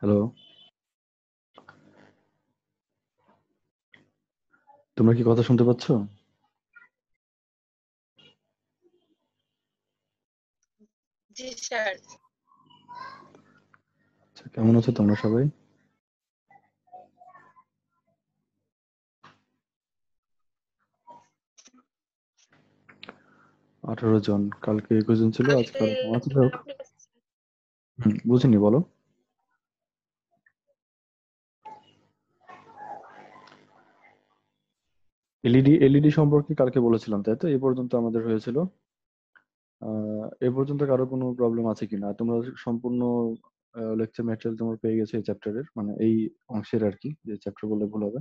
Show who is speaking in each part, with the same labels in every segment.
Speaker 1: Hello তোমরা কি কথা শুনতে পাচ্ছ আচ্ছা
Speaker 2: কেমন আছো তোমরা সবাই আঠারো জন কালকে একুশ জন ছিল আজকাল বুঝিনি বলো এলইডি এলইডি e e সম্পর্কে কালকে বলেছিলাম তাই তো এ পর্যন্ত আমাদের হয়েছিল এ পর্যন্ত কারো কোনো প্রবলেম আছে কিনা তোমরা সম্পূর্ণ লেকচার ম্যাটেরিয়াল তোমরা পেয়ে গেছো এই চ্যাপ্টারের মানে এই অংশের আর কি যে চ্যাপ্টার বললে ভুল হবে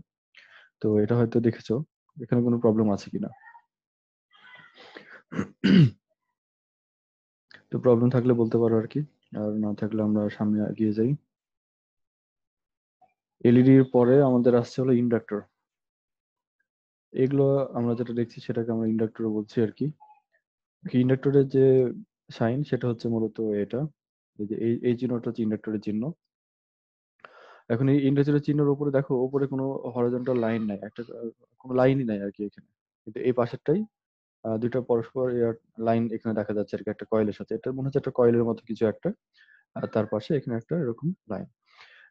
Speaker 2: তো এটা হয়তো দেখেছো এখানে কোনো প্রবলেম আছে কিনা তো প্রবলেম থাকলে বলতে পারো আর কি আর না থাকলে আমরা সামনে এগিয়ে যাই এলইডি e এর পরে আমাদের আসছে হলো ইন্ডাক্টর এগুলো আমরা যেটা দেখছি সেটাকে আমরা ইন্ডাক্টর বলছি আর কি ইন্ডাক্টরের যে সাইন সেটা হচ্ছে মূলত এটা এই যে এই চিহ্নটা হচ্ছে ইন্ডাক্টরের চিহ্ন এখন এই ইন্ডাক্টরের চিহ্নের উপরে দেখো উপরে কোনো হরাজন্টাল লাইন নাই একটা কোনো লাইনই নাই আর কি এখানে কিন্তু এই পাশেরটাই দুইটা পরস্পর লাইন এখানে দেখা যাচ্ছে আর কি একটা কয়েলের সাথে এটা মনে হচ্ছে একটা কয়েলের মতো কিছু একটা আর তার পাশে এখানে একটা এরকম লাইন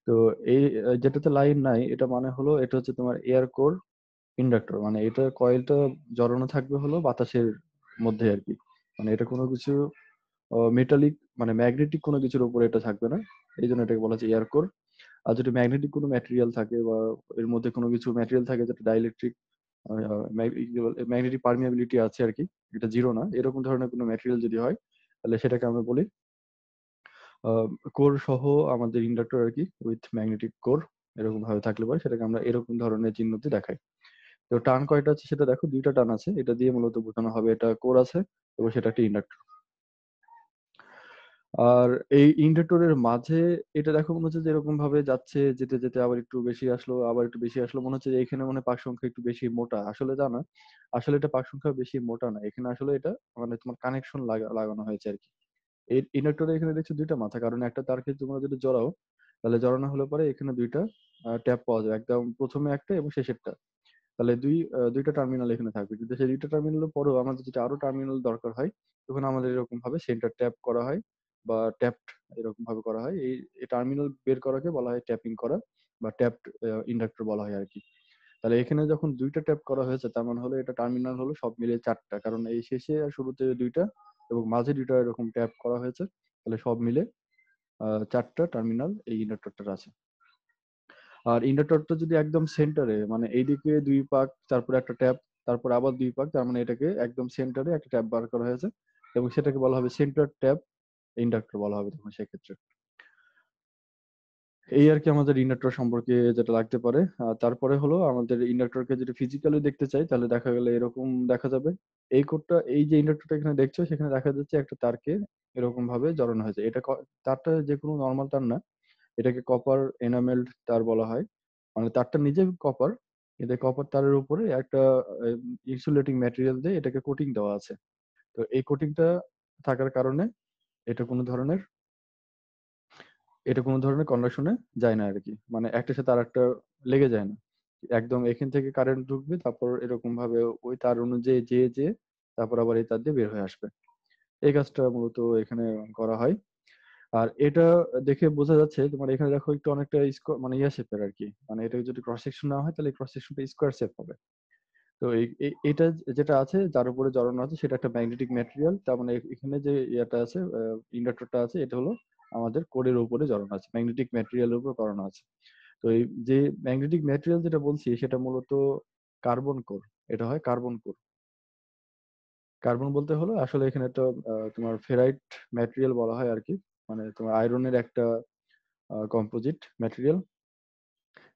Speaker 2: তো এই যেটাতে লাইন নাই এটা মানে হলো এটা হচ্ছে তোমার এয়ার কোর ইন্ডাক্টর মানে এটা কয়েলটা জড়ানো থাকবে হলো বাতাসের মধ্যে আর কি মানে এটা কোনো কিছু মেটালিক মানে ম্যাগনেটিক কোনো কিছুর উপরে এটা থাকবে না এই জন্য এটাকে বলা হচ্ছে এয়ারকোর আর যদি ম্যাগনেটিক কোনো ম্যাটেরিয়াল থাকে বা এর মধ্যে কোনো কিছু ম্যাটেরিয়াল থাকে যেটা ডাইলেকট্রিক ম্যাগনেটিক পারমিয়াবিলিটি আছে আর কি এটা জিরো না এরকম ধরনের কোনো ম্যাটেরিয়াল যদি হয় তাহলে সেটাকে আমরা বলি কোর সহ আমাদের ইন্ডাক্টর আর কি উইথ ম্যাগনেটিক কোর এরকম ভাবে থাকলে পরে সেটাকে আমরা এরকম ধরনের চিহ্নতে দেখাই তো টার্ন কয়টা আছে সেটা দেখো দুইটা টার্ন আছে এটা দিয়ে মূলত বোঝানো হবে এটা কোর আছে এবং সেটা একটা ইন্ডাক্টর আর এই ইন্ডাক্টরের মাঝে এটা দেখো মনে হচ্ছে যে এরকম ভাবে যাচ্ছে যেতে যেতে আবার একটু বেশি আসলো আবার একটু বেশি আসলো মনে হচ্ছে যে এখানে মানে পাক সংখ্যা একটু বেশি মোটা আসলে তা না আসলে এটা পাক সংখ্যা বেশি মোটা না এখানে আসলে এটা মানে তোমার কানেকশন লাগানো হয়েছে আর কি এই ইন্ডাক্টরে এখানে দেখছো দুইটা মাথা কারণ একটা তার ক্ষেত্রে তোমরা যদি জড়াও তাহলে জড়ানো হলে পরে এখানে দুইটা ট্যাপ পাওয়া যায় একদম প্রথমে একটা এবং শেষেরটা তাহলে দুই দুইটা টার্মিনাল এখানে থাকবে যদি সেই দুইটা টার্মিনাল পরেও আমাদের যেটা আরো টার্মিনাল দরকার হয় তখন আমাদের এরকম ভাবে সেন্টার ট্যাপ করা হয় বা ট্যাপড এরকম ভাবে করা হয় এই টার্মিনাল বের করাকে বলা হয় ট্যাপিং করা বা ট্যাপড ইন্ডাক্টর বলা হয় আর কি তাহলে এখানে যখন দুইটা ট্যাপ করা হয়েছে তার মানে হলো এটা টার্মিনাল হলো সব মিলে চারটা কারণ এই শেষে আর শুরুতে দুইটা এবং মাঝে দুইটা এরকম ট্যাপ করা হয়েছে তাহলে সব মিলে চারটা টার্মিনাল এই ইন্ডাক্টরটার আছে আর ইন্ডাক্টরটা যদি একদম সেন্টারে মানে এইদিকে দুই পাক তারপরে একটা ট্যাপ তারপরে আবার দুই পাক তার মানে এটাকে একদম সেন্টারে একটা ট্যাপ বার করা হয়েছে এবং সেটাকে বলা হবে সেন্টার ট্যাপ ইন্ডাক্টর বলা হবে তখন সেক্ষেত্রে এই আর কি আমাদের ইন্ডাক্টর সম্পর্কে যেটা লাগতে পারে তারপরে হলো আমাদের ইন্ডাক্টরকে যদি ফিজিক্যালি দেখতে চাই তাহলে দেখা গেলে এরকম দেখা যাবে এই কোডটা এই যে ইন্ডাক্টরটা এখানে দেখছো সেখানে দেখা যাচ্ছে একটা তারকে এরকম ভাবে জড়ানো হয়েছে এটা তারটা যে কোনো নর্মাল তার না এটাকে কপার এনামেলড তার বলা হয় মানে তারটা নিজে কপার কিন্তু কপার তারের উপরে একটা ইনসুলেটিং ম্যাটেরিয়াল দিয়ে এটাকে কোটিং দেওয়া আছে তো এই কোটিংটা থাকার কারণে এটা কোনো ধরনের এটা কোনো ধরনের কন্ডাকশনে যায় না আর কি মানে একটার সাথে আর একটা লেগে যায় না একদম এখান থেকে কারেন্ট ঢুকবে তারপর এরকম ভাবে ওই তার অনুযায়ী যেয়ে যেয়ে তারপর আবার এই তার দিয়ে বের হয়ে আসবে এই কাজটা মূলত এখানে করা হয় আর এটা দেখে বোঝা যাচ্ছে তোমার মানে এখানে দেখো একটু অনেকটা মানে ইয়া শেপের আর কি মানে এটা যদি ক্রস সেকশন না হয় তাহলে ক্রস সেকশনটা স্কোয়ার শেপ হবে তো এটা যেটা আছে যার উপরে জড়ানো আছে সেটা একটা ম্যাগনেটিক ম্যাটেরিয়াল তার মানে এখানে যে ইয়াটা আছে ইন্ডাক্টরটা আছে এটা হলো আমাদের কোরের উপরে জড়ানো আছে ম্যাগনেটিক ম্যাটেরিয়ালের উপর করানো আছে তো এই যে ম্যাগনেটিক ম্যাটেরিয়াল যেটা বলছি সেটা মূলত কার্বন কোর এটা হয় কার্বন কোর কার্বন বলতে হলো আসলে এখানে একটা তোমার ফেরাইট ম্যাটেরিয়াল বলা হয় আর কি মানে তোমার আয়রনের একটা কম্পোজিট ম্যাটেরিয়াল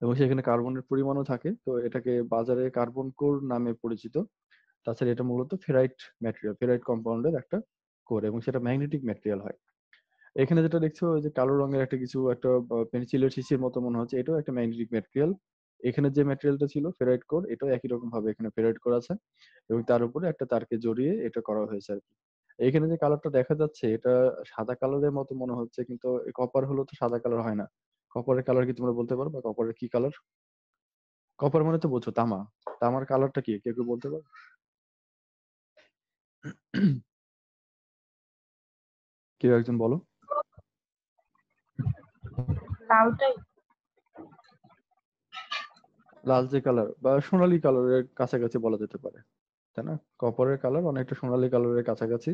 Speaker 2: এবং সেখানে কার্বনের পরিমাণও থাকে তো এটাকে বাজারে কার্বন কোর নামে পরিচিত তাছাড়া এটা মূলত ফেরাইট ম্যাটেরিয়াল ফেরাইট কম্পাউন্ডের একটা কোর এবং সেটা ম্যাগনেটিক ম্যাটেরিয়াল হয় এখানে যেটা দেখছো যে কালো রঙের একটা কিছু একটা পেন্সিলের শিশির মতো মনে হচ্ছে এটাও একটা ম্যাগনেটিক ম্যাটেরিয়াল এখানে যে ম্যাটেরিয়ালটা ছিল ফেরাইট কোর এটাও একই রকম ভাবে এখানে ফেরাইট কোর আছে এবং তার উপরে একটা তারকে জড়িয়ে এটা করা হয়েছে আর কি এখানে যে কালারটা দেখা যাচ্ছে এটা সাদা কালারের মতো মনে হচ্ছে কিন্তু কপার হলো তো সাদা কালার হয় না কপারের কালার কি তোমরা বলতে বা
Speaker 1: কপারের কি কালার কপার মানে তো বলছো তামা তামার কালারটা কি কেউ কেউ বলতে পারো কেউ একজন বলো
Speaker 2: লাল যে কালার বা সোনালী কালারের কাছাকাছি বলা যেতে পারে তাই না কপারের কালার অনেকটা সোনালি কালারের কাছাকাছি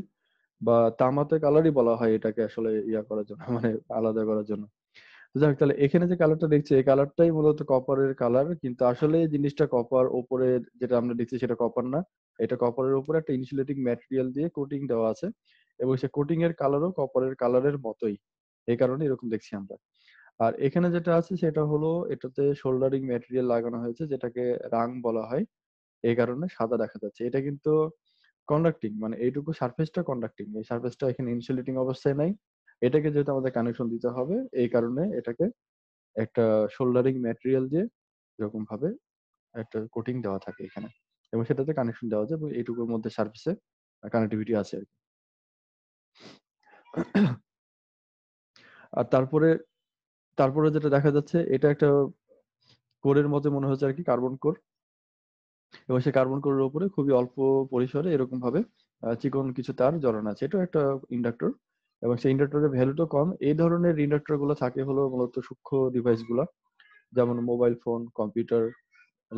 Speaker 2: বা তামাতে কালারই বলা হয় এটাকে আসলে ইয়া করার জন্য মানে আলাদা করার জন্য যাক তাহলে এখানে যে কালারটা দেখছি এই কালারটাই মূলত কপারের কালার কিন্তু আসলে জিনিসটা কপার ওপরে যেটা আমরা দেখছি সেটা কপার না এটা কপারের উপরে একটা ইনসুলেটিং ম্যাটেরিয়াল দিয়ে কোটিং দেওয়া আছে এবং সে কোটিং এর কালারও কপারের কালারের মতোই এই কারণে এরকম দেখছি আমরা আর এখানে যেটা আছে সেটা হলো এটাতে শোল্ডারিং ম্যাটেরিয়াল লাগানো হয়েছে যেটাকে রাং বলা হয় এই কারণে সাদা দেখা যাচ্ছে এটা কিন্তু কন্ডাক্টিং মানে এইটুকু সারফেসটা কন্ডাক্টিং এই সারফেসটা এখানে ইনসুলেটিং অবস্থায় নাই এটাকে যেহেতু আমাদের কানেকশন দিতে হবে এই কারণে এটাকে একটা শোল্ডারিং ম্যাটেরিয়াল দিয়ে এরকম ভাবে একটা কোটিং দেওয়া থাকে এখানে এবং সেটাতে কানেকশন দেওয়া যায় এবং এইটুকুর মধ্যে সার্ভিসে কানেক্টিভিটি আছে আর কি আর তারপরে তারপরে যেটা দেখা যাচ্ছে এটা একটা কোরের মতো মনে হচ্ছে আর কি কার্বন কোর এবং সেই কার্বন কোরের উপরে খুবই অল্প পরিসরে এরকম ভাবে চিকন কিছু তার জড়ানো আছে এটা একটা ইন্ডাক্টর এবং সেই ইন্ডাক্টরের ভ্যালুটা কম এই ধরনের ইন্ডাক্টর গুলো থাকে হলো মূলত সূক্ষ্ম ডিভাইস গুলো যেমন মোবাইল ফোন কম্পিউটার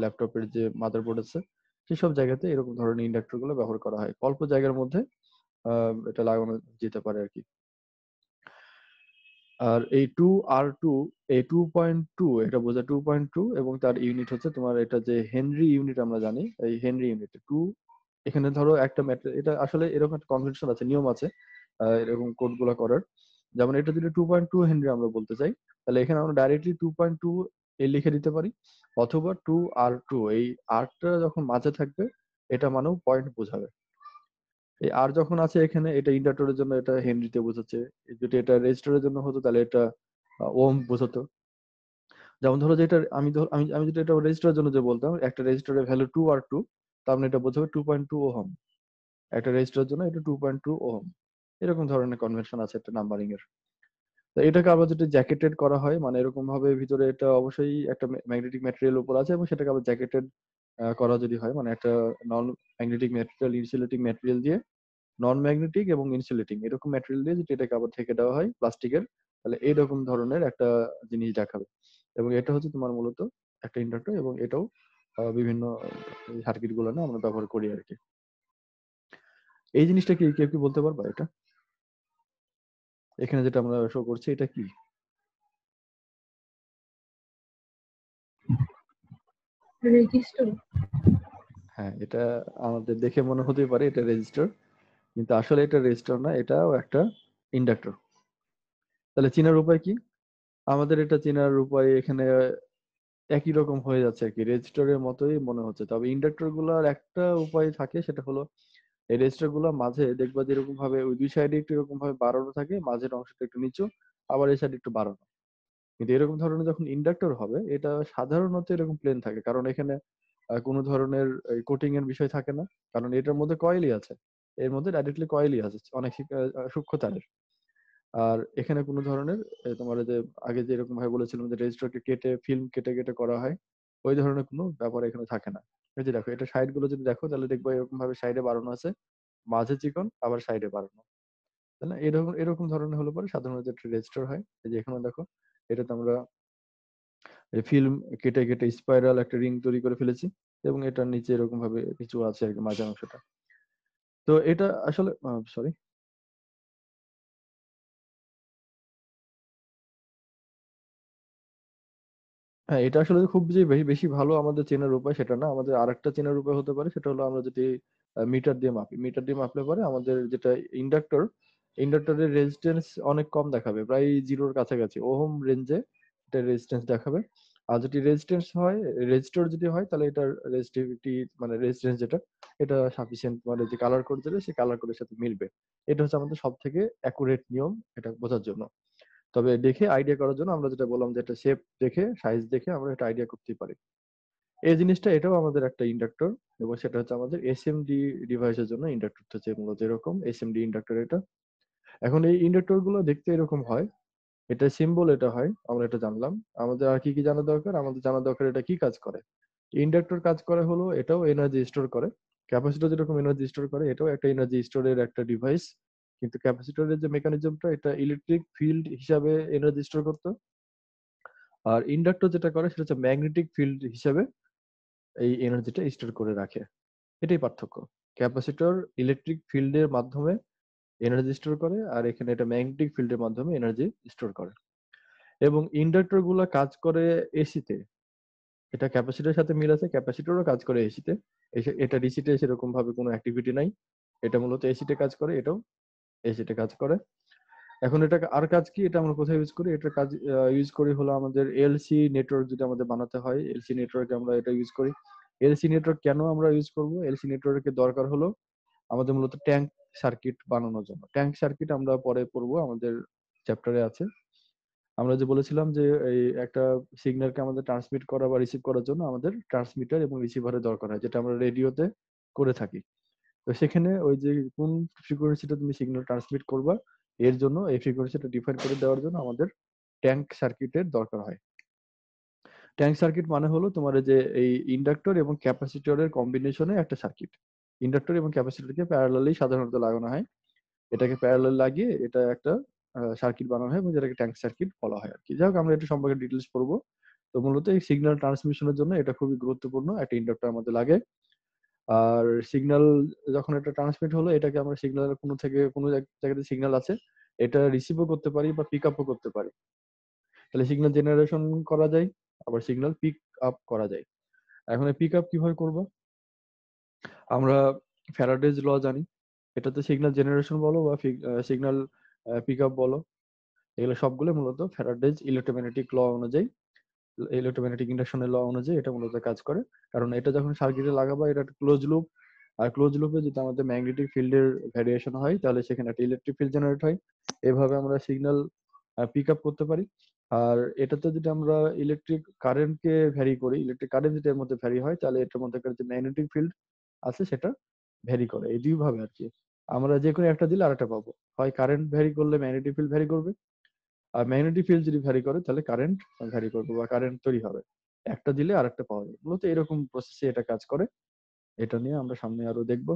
Speaker 2: ল্যাপটপের যে বোর্ড আছে সেসব জায়গাতে এরকম ধরনের ইন্ডাক্টর গুলো ব্যবহার করা হয় অল্প জায়গার মধ্যে এটা লাগানো যেতে পারে আর কি আর এই টু আর টু এই টু পয়েন্ট টু এটা বোঝা টু পয়েন্ট টু এবং তার ইউনিট হচ্ছে তোমার এটা যে হেনরি ইউনিট আমরা জানি এই হেনরি ইউনিট টু এখানে ধরো একটা এটা আসলে এরকম একটা কনভেনশন আছে নিয়ম আছে এরকম কোডগুলো করার যেমন এটা যদি টু পয়েন্ট টু হেনরি আমরা বলতে চাই তাহলে এখানে আমরা ডাইরেক্টলি টু পয়েন্ট টু এ লিখে দিতে পারি অথবা টু আর টু এই আরটা যখন মাঝে থাকবে এটা মানেও পয়েন্ট বোঝাবে এই আর যখন আছে এখানে এটা ইন্ডাক্টরের জন্য এটা হেনরিতে বোঝাচ্ছে যদি এটা রেজিস্টারের জন্য হতো তাহলে এটা ওম বোঝাতো যেমন ধরো যে এটা আমি আমি আমি যদি এটা রেজিস্টারের জন্য যে বলতাম একটা রেজিস্টারের ভ্যালু টু আর টু তার মানে এটা বোঝাবে টু পয়েন্ট টু ওহম একটা রেজিস্টারের জন্য এটা টু পয়েন্ট টু ওহম এরকম ধরনের কনভেনশন আছে একটা নাম্বারিং এর তো এটাকে আবার যেটা জ্যাকেটেড করা হয় মানে এরকম ভাবে ভিতরে এটা অবশ্যই একটা ম্যাগনেটিক ম্যাটেরিয়াল উপর আছে এবং সেটাকে আবার জ্যাকেটেড করা যদি হয় মানে একটা non magnetic material insulating material দিয়ে নন ম্যাগনেটিক এবং ইনসুলেটিং এরকম ম্যাটেরিয়াল দিয়ে যদি এটাকে আবার থেকে দেওয়া হয় প্লাস্টিকের তাহলে এইরকম ধরনের একটা জিনিস দেখাবে এবং এটা হচ্ছে তোমার মূলত একটা ইন্ডাক্টর এবং এটাও বিভিন্ন সার্কিট গুলো না আমরা ব্যবহার করি আর
Speaker 1: কি এই জিনিসটা কি কেউ কি বলতে পারবা এটা এখানে যেটা আমরা শো করছি এটা কি রেজিস্টার
Speaker 2: হ্যাঁ এটা আমাদের দেখে মনে হতেই পারে এটা রেজিস্টার কিন্তু আসলে এটা রেজিস্টার না এটাও একটা ইন্ডাক্টর তাহলে চেনার উপায় কি আমাদের এটা চেনার উপায় এখানে একই রকম হয়ে যাচ্ছে আর কি রেজিস্টারের মতোই মনে হচ্ছে তবে ইন্ডাক্টর গুলার একটা উপায় থাকে সেটা হলো এই রেজিস্টার গুলা মাঝে দেখবা যেরকম ভাবে ওই দুই সাইডে একটু এরকম ভাবে বাড়ানো থাকে মাঝের অংশটা একটু নিচু আবার এই সাইডে একটু বাড়ানো কিন্তু এরকম ধরনের যখন ইন্ডাক্টর হবে এটা সাধারণত এরকম প্লেন থাকে কারণ এখানে কোনো ধরনের কোটিং এর বিষয় থাকে না কারণ এটার মধ্যে কয়েলই আছে এর মধ্যে ডাইরেক্টলি কয়েলই আছে অনেক সূক্ষ্ম তারের আর এখানে কোনো ধরনের তোমার যে আগে যে এরকম ভাবে বলেছিলাম যে রেজিস্টারকে কেটে ফিল্ম কেটে কেটে করা হয় ওই ধরনের কোনো ব্যাপার এখানে থাকে না এই যে দেখো এটা সাইড গুলো যদি দেখো তাহলে দেখবো এরকম ভাবে সাইডে বাড়ানো আছে মাঝে চিকন আবার সাইডে বাড়ানো তাই না এরকম এরকম ধরনের হলে পরে সাধারণত একটা রেজিস্টার হয় এই যে এখানে দেখো এটাতে আমরা ফিল্ম কেটে কেটে স্পাইরাল একটা রিং তৈরি করে ফেলেছি এবং এটার নিচে এরকম ভাবে কিছু আছে আর কি মাঝার
Speaker 1: অংশটা তো এটা আসলে সরি হ্যাঁ এটা আসলে খুব যে বেশি ভালো আমাদের চেনার উপায় সেটা না আমাদের আরেকটা চেনার উপায় হতে পারে সেটা হলো আমরা যদি
Speaker 2: মিটার দিয়ে মাপি মিটার দিয়ে মাপলে পরে আমাদের যেটা ইন্ডাক্টর ইন্ডাক্টরের রেজিস্ট্যান্স অনেক কম দেখাবে প্রায় জিরোর কাছাকাছি ওহম রেঞ্জে এটা রেজিস্ট্যান্স দেখাবে আর যদি রেজিস্ট্যান্স হয় রেজিস্টর যদি হয় তাহলে এটার রেজিস্টিভিটি মানে রেজিস্ট্যান্স যেটা এটা সাফিসিয়েন্ট মানে যে কালার কোড দিলে সেই কালার কোডের সাথে মিলবে এটা হচ্ছে আমাদের সব থেকে অ্যাকুরেট নিয়ম এটা বোঝার জন্য তবে দেখে আইডিয়া করার জন্য আমরা যেটা বললাম যে একটা শেপ দেখে সাইজ দেখে আমরা এটা আইডিয়া করতে পারি এই জিনিসটা এটাও আমাদের একটা ইন্ডাক্টর এবং সেটা হচ্ছে আমাদের এসএমডি ডিভাইসের জন্য ইন্ডাক্টর হচ্ছে মূলত এরকম এসএমডি ইন্ডাক্টর এটা এখন এই ইন্ডাক্টর গুলো দেখতে এরকম হয় এটা সিম্বল এটা হয় আমরা এটা জানলাম আমাদের আর কি কি জানা দরকার আমাদের জানা দরকার এটা কি কাজ করে ইন্ডাক্টর কাজ করে হলো এটাও এনার্জি স্টোর করে ক্যাপাসিটর যেরকম এনার্জি স্টোর করে এটাও একটা এনার্জি স্টোরের একটা ডিভাইস কিন্তু ক্যাপাসিটরের যে মেকানিজমটা এটা ইলেকট্রিক ফিল্ড হিসাবে এনার্জি স্টোর করতো আর ইন্ডাক্টর যেটা করে সেটা হচ্ছে ম্যাগনেটিক ফিল্ড হিসাবে এই এনার্জিটা স্টোর করে রাখে এটাই পার্থক্য ক্যাপাসিটর ইলেকট্রিক ফিল্ডের মাধ্যমে এনার্জি স্টোর করে আর এখানে এটা ম্যাগনেটিক ফিল্ডের মাধ্যমে এনার্জি স্টোর করে এবং ইন্ডাক্টর গুলো কাজ করে এসিতে এটা ক্যাপাসিটার সাথে মিল আছে ক্যাপাসিটারও কাজ করে এসিতে এটা ডিসিতে সেরকম ভাবে কোনো অ্যাক্টিভিটি নাই এটা মূলত এসিতে কাজ করে এটাও এসিতে কাজ করে এখন এটা আর কাজ কি এটা আমরা কোথায় ইউজ করি এটা কাজ ইউজ করি হলো আমাদের এলসি নেটওয়ার্ক যদি আমাদের বানাতে হয় এলসি নেটওয়ার্কে আমরা এটা ইউজ করি এলসি নেটওয়ার্ক কেন আমরা ইউজ করব এলসি নেটওয়ার্কের দরকার হলো আমাদের মূলত ট্যাঙ্ক সার্কিট বানানোর জন্য ট্যাঙ্ক সার্কিট আমরা পরে পড়বো আমাদের চ্যাপ্টারে আছে আমরা যে বলেছিলাম যে এই একটা সিগন্যালকে আমাদের ট্রান্সমিট করা বা রিসিভ করার জন্য আমাদের ট্রান্সমিটার এবং রিসিভারের দরকার হয় যেটা আমরা রেডিওতে করে থাকি তো সেখানে ওই যে কোন ফ্রিকোয়েন্সিটা তুমি সিগন্যাল ট্রান্সমিট করবা এর জন্য এই ফ্রিকোয়েন্সিটা ডিফাইন করে দেওয়ার জন্য আমাদের ট্যাঙ্ক সার্কিটের দরকার হয় ট্যাঙ্ক সার্কিট মানে হলো তোমার যে এই ইন্ডাক্টর এবং ক্যাপাসিটরের কম্বিনেশনে একটা সার্কিট ইন্ডাক্টর এবং ক্যাপাসিটরকে প্যারালালি সাধারণত লাগানো হয় এটাকে প্যারালাল লাগিয়ে এটা একটা সার্কিট বানানো হয় এবং যেটাকে ট্যাঙ্ক সার্কিট বলা হয় আর কি যাই হোক আমরা এটা সম্পর্কে ডিটেলস পড়বো তো মূলত এই সিগন্যাল ট্রান্সমিশনের জন্য এটা খুবই গুরুত্বপূর্ণ একটা ইন্ডাক্টর আমাদের লাগে আর সিগন্যাল যখন এটা ট্রান্সমিট হলো এটাকে আমরা সিগন্যাল কোনো থেকে কোনো জায়গাতে সিগন্যাল আছে এটা রিসিভও করতে পারি বা পিক আপও করতে পারি তাহলে সিগন্যাল জেনারেশন করা যায় আবার সিগন্যাল পিক আপ করা যায় এখন পিক আপ কিভাবে করবো আমরা ফ্যারাডেজ ল জানি এটাতে সিগন্যাল জেনারেশন বলো বা সিগন্যাল পিক আপ বলো এগুলো সবগুলো মূলত ফ্যারাডেজ ইলেকট্রোম্যাগনেটিক ল অনুযায়ী ইলেকট্রোম্যাগনেটিক ইন্ডাকশনের ল অনুযায়ী এটা মূলত কাজ করে কারণ এটা যখন সার্কিটে লাগাবো এটা একটা ক্লোজ লুপ আর ক্লোজ লুপে যদি আমাদের ম্যাগনেটিক ফিল্ডের ভ্যারিয়েশন হয় তাহলে সেখানে একটা ইলেকট্রিক ফিল্ড জেনারেট হয় এভাবে আমরা সিগন্যাল পিক আপ করতে পারি আর এটাতে যদি আমরা ইলেকট্রিক কারেন্টকে ভ্যারি করি ইলেকট্রিক কারেন্ট যদি এর মধ্যে ভ্যারি হয় তাহলে এটার মধ্যে একটা যে ম্যাগনেটিক ফিল্ড আছে সেটা ভ্যারি করে এই দুই ভাবে আর কি আমরা যে কোনো একটা দিলে আরেকটা পাবো হয় কারেন্ট ভ্যারি করলে ম্যাগনেটিক ফিল্ড ভ্যারি করবে আর ম্যাগনেটিক ফিল্ড যদি ভ্যারি করে তাহলে কারেন্ট ভ্যারি করবে বা কারেন্ট তৈরি হবে একটা দিলে আরেকটা পাওয়া যায় মূলত এরকম প্রসেসে এটা কাজ করে এটা নিয়ে আমরা সামনে আরো দেখব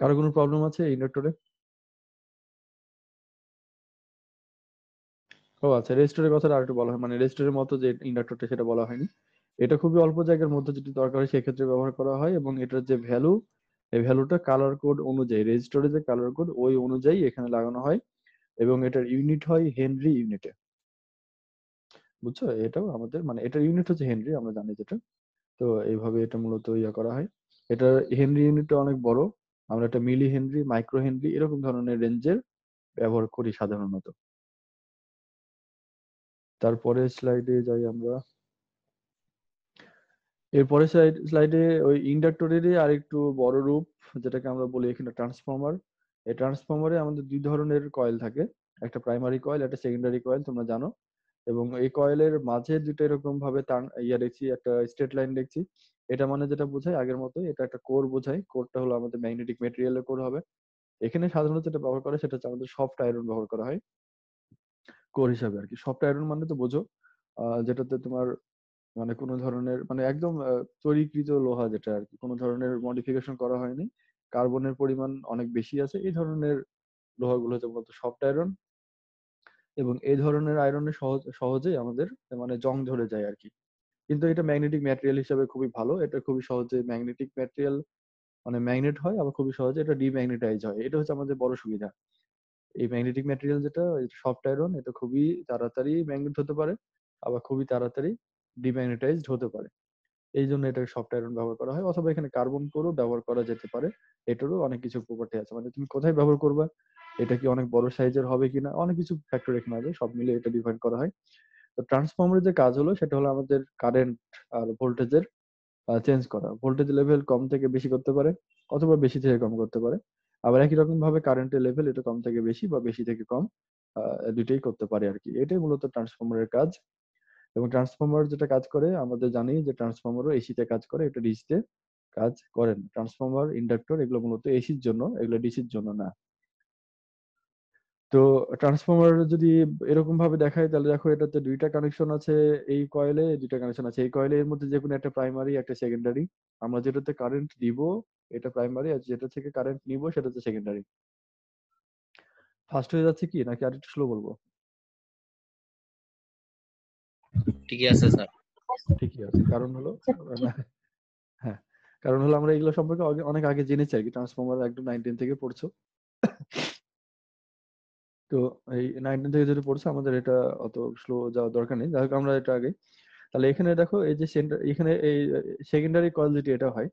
Speaker 1: কারো কোনো প্রবলেম আছে ইন্ডাক্টরে
Speaker 2: ও আচ্ছা রেজিস্টরের কথাটা একটু বলা হয় মানে রেজিস্টরের মতো যে ইন্ডাক্টরটা সেটা বলা হয়নি এটা খুবই অল্প জায়গার মধ্যে যদি দরকার হয় সেক্ষেত্রে ব্যবহার করা হয় এবং এটার যে ভ্যালু এই ভ্যালুটা কালার কোড অনুযায়ী রেজিস্টারে যে কালার কোড ওই অনুযায়ী এখানে লাগানো হয় এবং এটার ইউনিট হয় হেনরি ইউনিটে বুঝছো এটাও আমাদের মানে এটার ইউনিট হচ্ছে হেনরি আমরা জানি যেটা তো এইভাবে এটা মূলত ইয়া করা হয় এটা হেনরি ইউনিটটা অনেক বড় আমরা এটা মিলি হেনরি মাইক্রো হেনরি এরকম ধরনের রেঞ্জের ব্যবহার করি সাধারণত তারপরে স্লাইডে যাই আমরা এরপরে স্লাইডে ওই ইন্ডাক্টরেরই আরেকটু বড় রূপ যেটাকে আমরা বলি এখানে ট্রান্সফর্মার এই ট্রান্সফর্মারে আমাদের দুই ধরনের কয়েল থাকে একটা প্রাইমারি কয়েল একটা সেকেন্ডারি কয়েল তোমরা জানো এবং এই কয়েলের মাঝে দুটো এরকম ভাবে ইয়া দেখছি একটা স্ট্রেট লাইন দেখছি এটা মানে যেটা বোঝায় আগের মতো এটা একটা কোর বোঝায় কোরটা হলো আমাদের ম্যাগনেটিক মেটেরিয়ালের কোর হবে এখানে সাধারণত যেটা ব্যবহার করে সেটা হচ্ছে আমাদের সফট আয়রন ব্যবহার করা হয় কোর হিসাবে আর কি সফট আয়রন মানে তো বোঝো যেটাতে তোমার মানে কোনো ধরনের মানে একদম তৈরিকৃত লোহা যেটা আর কি কোনো ধরনের মডিফিকেশন করা হয়নি কার্বনের পরিমাণ অনেক বেশি আছে এই ধরনের লোহাগুলো হচ্ছে মূলত সফট আয়রন এবং এই ধরনের আয়রনে সহজ সহজেই আমাদের মানে জং ধরে যায় আর কি কিন্তু এটা ম্যাগনেটিক ম্যাটেরিয়াল হিসেবে খুবই ভালো এটা খুবই সহজে ম্যাগনেটিক ম্যাটেরিয়াল মানে ম্যাগনেট হয় আবার খুবই সহজে এটা ডিম্যাগনেটাইজ হয় এটা হচ্ছে আমাদের বড় সুবিধা এই ম্যাগনেটিক ম্যাটেরিয়াল যেটা সফট আয়রন এটা খুবই তাড়াতাড়ি ম্যাগনেট হতে পারে আবার খুবই তাড়াতাড়ি ডিম্যাগনেটাইজড হতে পারে এই জন্য এটাকে সফট আয়রন ব্যবহার করা হয় অথবা এখানে কার্বন কোরও ব্যবহার করা যেতে পারে এটারও অনেক কিছু প্রপার্টি আছে মানে তুমি কোথায় ব্যবহার করবা এটা কি অনেক বড় সাইজের হবে কিনা অনেক কিছু ফ্যাক্টর এখানে আছে সব মিলে এটা ডিফাইন করা হয় তো ট্রান্সফর্মারের যে কাজ হলো সেটা হলো আমাদের কারেন্ট আর ভোল্টেজের চেঞ্জ করা ভোল্টেজ লেভেল কম থেকে বেশি করতে পারে অথবা বেশি থেকে কম করতে পারে আবার একই রকম ভাবে কারেন্টের লেভেল এটা কম থেকে বেশি বা বেশি থেকে কম দুইটাই করতে পারে আর কি এটাই মূলত ট্রান্সফর্মারের কাজ এবং ট্রান্সফর্মার যেটা কাজ করে আমাদের জানি যে ট্রান্সফর্মারও এসিতে কাজ করে এটা ডিসিতে কাজ করে ট্রান্সফর্মার ইন্ডাক্টর এগুলো মূলত এসির জন্য এগুলো ডিসির জন্য না তো ট্রান্সফর্মার যদি এরকম ভাবে দেখায় তাহলে দেখো এটাতে দুইটা কানেকশন আছে এই কয়েলে দুইটা কানেকশন আছে এই কয়েলে এর মধ্যে যে কোনো একটা প্রাইমারি একটা সেকেন্ডারি আমরা যেটাতে কারেন্ট দিব এটা প্রাইমারি আর যেটা থেকে কারেন্ট নিব সেটা হচ্ছে সেকেন্ডারি ফার্স্ট হয়ে যাচ্ছে কি নাকি আর একটু স্লো বলবো
Speaker 1: ঠিকই আছে স্যার
Speaker 2: ঠিকই আছে কারণ হলো হ্যাঁ কারণ হলো আমরা এগুলো সম্পর্কে অনেক আগে জেনেছি আর কি ট্রান্সফর্মার একদম নাইনটিন থেকে পড়ছো তো এই নাইনটিন থেকে যদি পড়ছো আমাদের এটা অত স্লো যাওয়ার দরকার নেই যাই হোক আমরা এটা আগে তাহলে এখানে দেখো এই যে সেন্টার এখানে এই সেকেন্ডারি কোয়ালিটি এটা হয়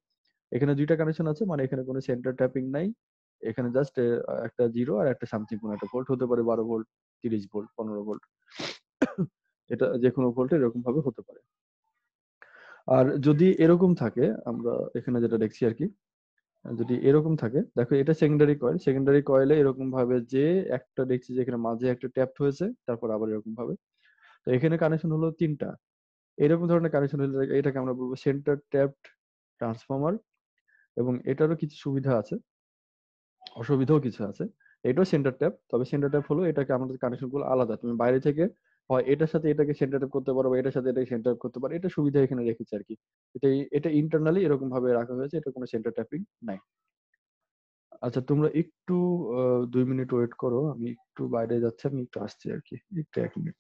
Speaker 2: এখানে দুইটা কানেকশন আছে মানে এখানে কোনো সেন্টার ট্যাপিং নাই এখানে জাস্ট একটা জিরো আর একটা সামথিং কোনো একটা ভোল্ট হতে পারে বারো ভোল্ট তিরিশ ভোল্ট পনেরো ভোল্ট এটা যে কোনো ভোল্টে এরকম ভাবে হতে পারে আর যদি এরকম থাকে আমরা এখানে যেটা দেখছি আর কি যদি এরকম থাকে দেখো এটা সেকেন্ডারি কয়েল সেকেন্ডারি কয়েলে এরকম ভাবে যে একটা দেখছি যে এখানে মাঝে একটা ট্যাপ হয়েছে তারপর আবার এরকম ভাবে তো এখানে কানেকশন হলো তিনটা এরকম ধরনের কানেকশন হলে এটাকে আমরা বলবো সেন্টার ট্যাপ ট্রান্সফর্মার এবং এটারও কিছু সুবিধা আছে অসুবিধাও কিছু আছে এটাও সেন্টার ট্যাপ তবে সেন্টার ট্যাপ হলো এটাকে আমাদের কানেকশনগুলো আলাদা তুমি বাইরে থেকে হয় এটার সাথে এটাকে সেন্টার আপ করতে পারো বা এটার সাথে এটাকে সেন্টার আপ করতে পারো এটা সুবিধা এখানে রেখেছে আর কি এটা এটা ইন্টারনালি এরকম ভাবে রাখা হয়েছে এটা কোনো সেন্টার ট্যাপিং নাই আচ্ছা তোমরা একটু দুই মিনিট ওয়েট করো আমি একটু
Speaker 1: বাইরে যাচ্ছি আমি একটু আসছি আর কি একটু এক minute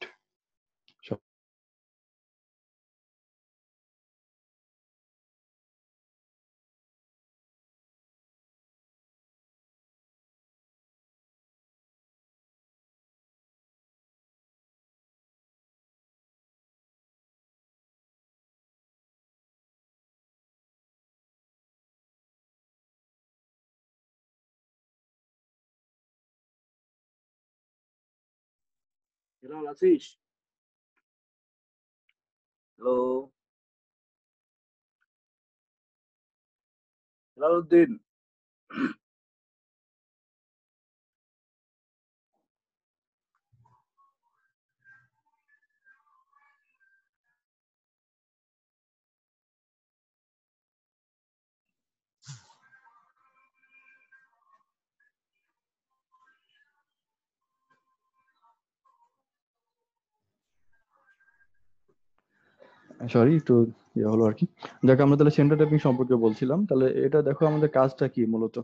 Speaker 1: Hello, Latish. Hello. Hello, Din.
Speaker 2: Sorry একটু ইয়ে হলো আর কি যাকে আমরা তাহলে সেন্টার ট্যাপিং সম্পর্কে বলছিলাম তাহলে এটা দেখো আমাদের কাজটা কি মূলত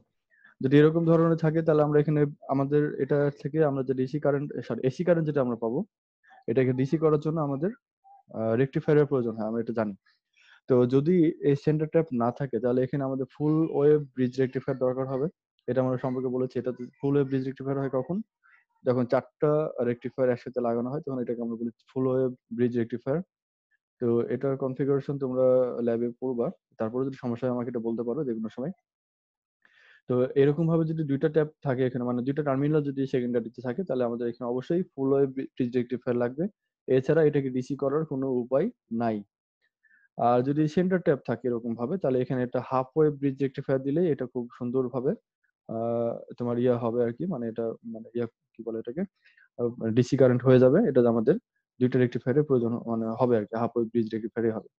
Speaker 2: যদি এরকম ধরনের থাকে তাহলে আমরা এখানে আমাদের এটা থেকে আমরা যে DC current sorry AC current যেটা আমরা পাবো এটাকে ডিসি করার জন্য আমাদের রেকটিফায়ারের প্রয়োজন হয় আমরা এটা জানি তো যদি এই সেন্টার ট্যাপ না থাকে তাহলে এখানে আমাদের ফুল ওয়েভ ব্রিজ রেকটিফায়ার দরকার হবে এটা আমরা সম্পর্কে বলেছি এটা ফুল ওয়েভ ব্রিজ রেকটিফায়ার হয় কখন যখন চারটা রেকটিফায়ার একসাথে লাগানো হয় তখন এটাকে আমরা বলি ফুল ওয়েভ ব্রিজ রেকটিফায়ার তো এটার কনফিগারেশন তোমরা ল্যাবে করবা তারপরে যদি সমস্যা হয় আমাকে এটা বলতে পারো যে কোনো সময় তো এরকম ভাবে যদি দুইটা ট্যাব থাকে এখানে মানে দুইটা টার্মিনাল যদি সেকেন্ডারিতে থাকে তাহলে আমাদের এখানে অবশ্যই ফুল ওয়েভ রিজেক্টিফায়ার লাগবে এছাড়া এটাকে ডিসি করার কোনো উপায় নাই আর যদি সেন্টার ট্যাব থাকে এরকম ভাবে তাহলে এখানে একটা হাফ ওয়েভ রিজেক্টিফায়ার দিলে এটা খুব সুন্দরভাবে তোমার ইয়া হবে আর কি মানে এটা মানে ইয়া কি বলে এটাকে ডিসি কারেন্ট মানে হয়ে যাবে এটা আমাদের দুইটা রেকটিফায়ারের প্রয়োজন মানে হবে আর কি হাফ ওয়ে ব্রিজ রেকটিফায়ারই হবে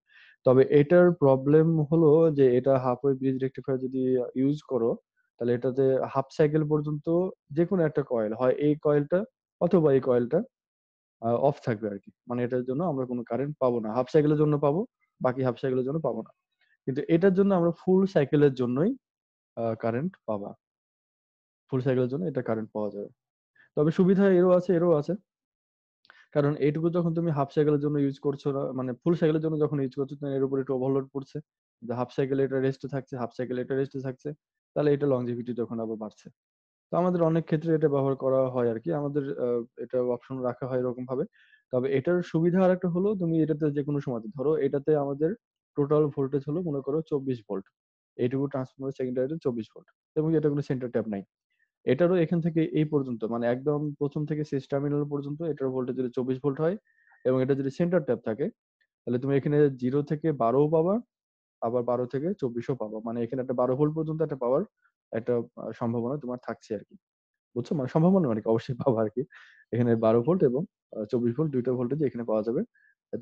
Speaker 2: তবে এটার প্রবলেম হলো যে এটা হাফ ওয়ে ব্রিজ রেকটিফায়ার যদি ইউজ করো তাহলে এটাতে হাফ সাইকেল পর্যন্ত যে কোনো একটা কয়েল হয় এই কয়েলটা অথবা এই কয়েলটা অফ থাকবে আর কি মানে এটার জন্য আমরা কোনো কারেন্ট পাবো না হাফ সাইকেলের জন্য পাবো বাকি হাফ সাইকেলের জন্য পাবো না কিন্তু এটার জন্য আমরা ফুল সাইকেলের জন্যই কারেন্ট পাবা ফুল সাইকেলের জন্য এটা কারেন্ট পাওয়া যাবে তবে সুবিধা এরও আছে এরও আছে কারণ এইটুকু যখন তুমি হাফ সাইকেলের জন্য ইউজ করছো না মানে ফুল সাইকেলের জন্য যখন ইউজ করছো তখন এর উপর একটু ওভারলোড পড়ছে যে হাফ সাইকেল এটা রেস্টে থাকছে হাফ সাইকেল এটা রেস্টে থাকছে তাহলে এটা লংজিভিটি তখন আবার বাড়ছে তো আমাদের অনেক ক্ষেত্রে এটা ব্যবহার করা হয় আর কি আমাদের এটা অপশন রাখা হয় এরকম ভাবে তবে এটার সুবিধা আর একটা হলো তুমি এটাতে যে কোনো সময়তে ধরো এটাতে আমাদের টোটাল ভোল্টেজ হলো মনে করো চব্বিশ ভোল্ট এইটুকু ট্রান্সফরমার সেকেন্ডারিতে চব্বিশ ভোল্ট এবং এটা কোনো সেন্টার ট্যাপ নাই এটারও এখান থেকে এই পর্যন্ত মানে একদম প্রথম থেকে শেষ টার্মিনাল পর্যন্ত এটার ভোল্টেজ যদি চব্বিশ ভোল্ট হয় এবং এটা যদি সেন্টার ট্যাপ থাকে তাহলে তুমি এখানে জিরো থেকে বারোও পাবা আবার বারো থেকে চব্বিশও পাবা মানে এখানে একটা বারো ভোল্ট পর্যন্ত একটা পাওয়ার একটা সম্ভাবনা তোমার থাকছে আর কি বুঝছো মানে সম্ভাবনা মানে অবশ্যই পাবা আর কি এখানে বারো ভোল্ট এবং চব্বিশ ভোল্ট দুইটা ভোল্টেজ এখানে পাওয়া যাবে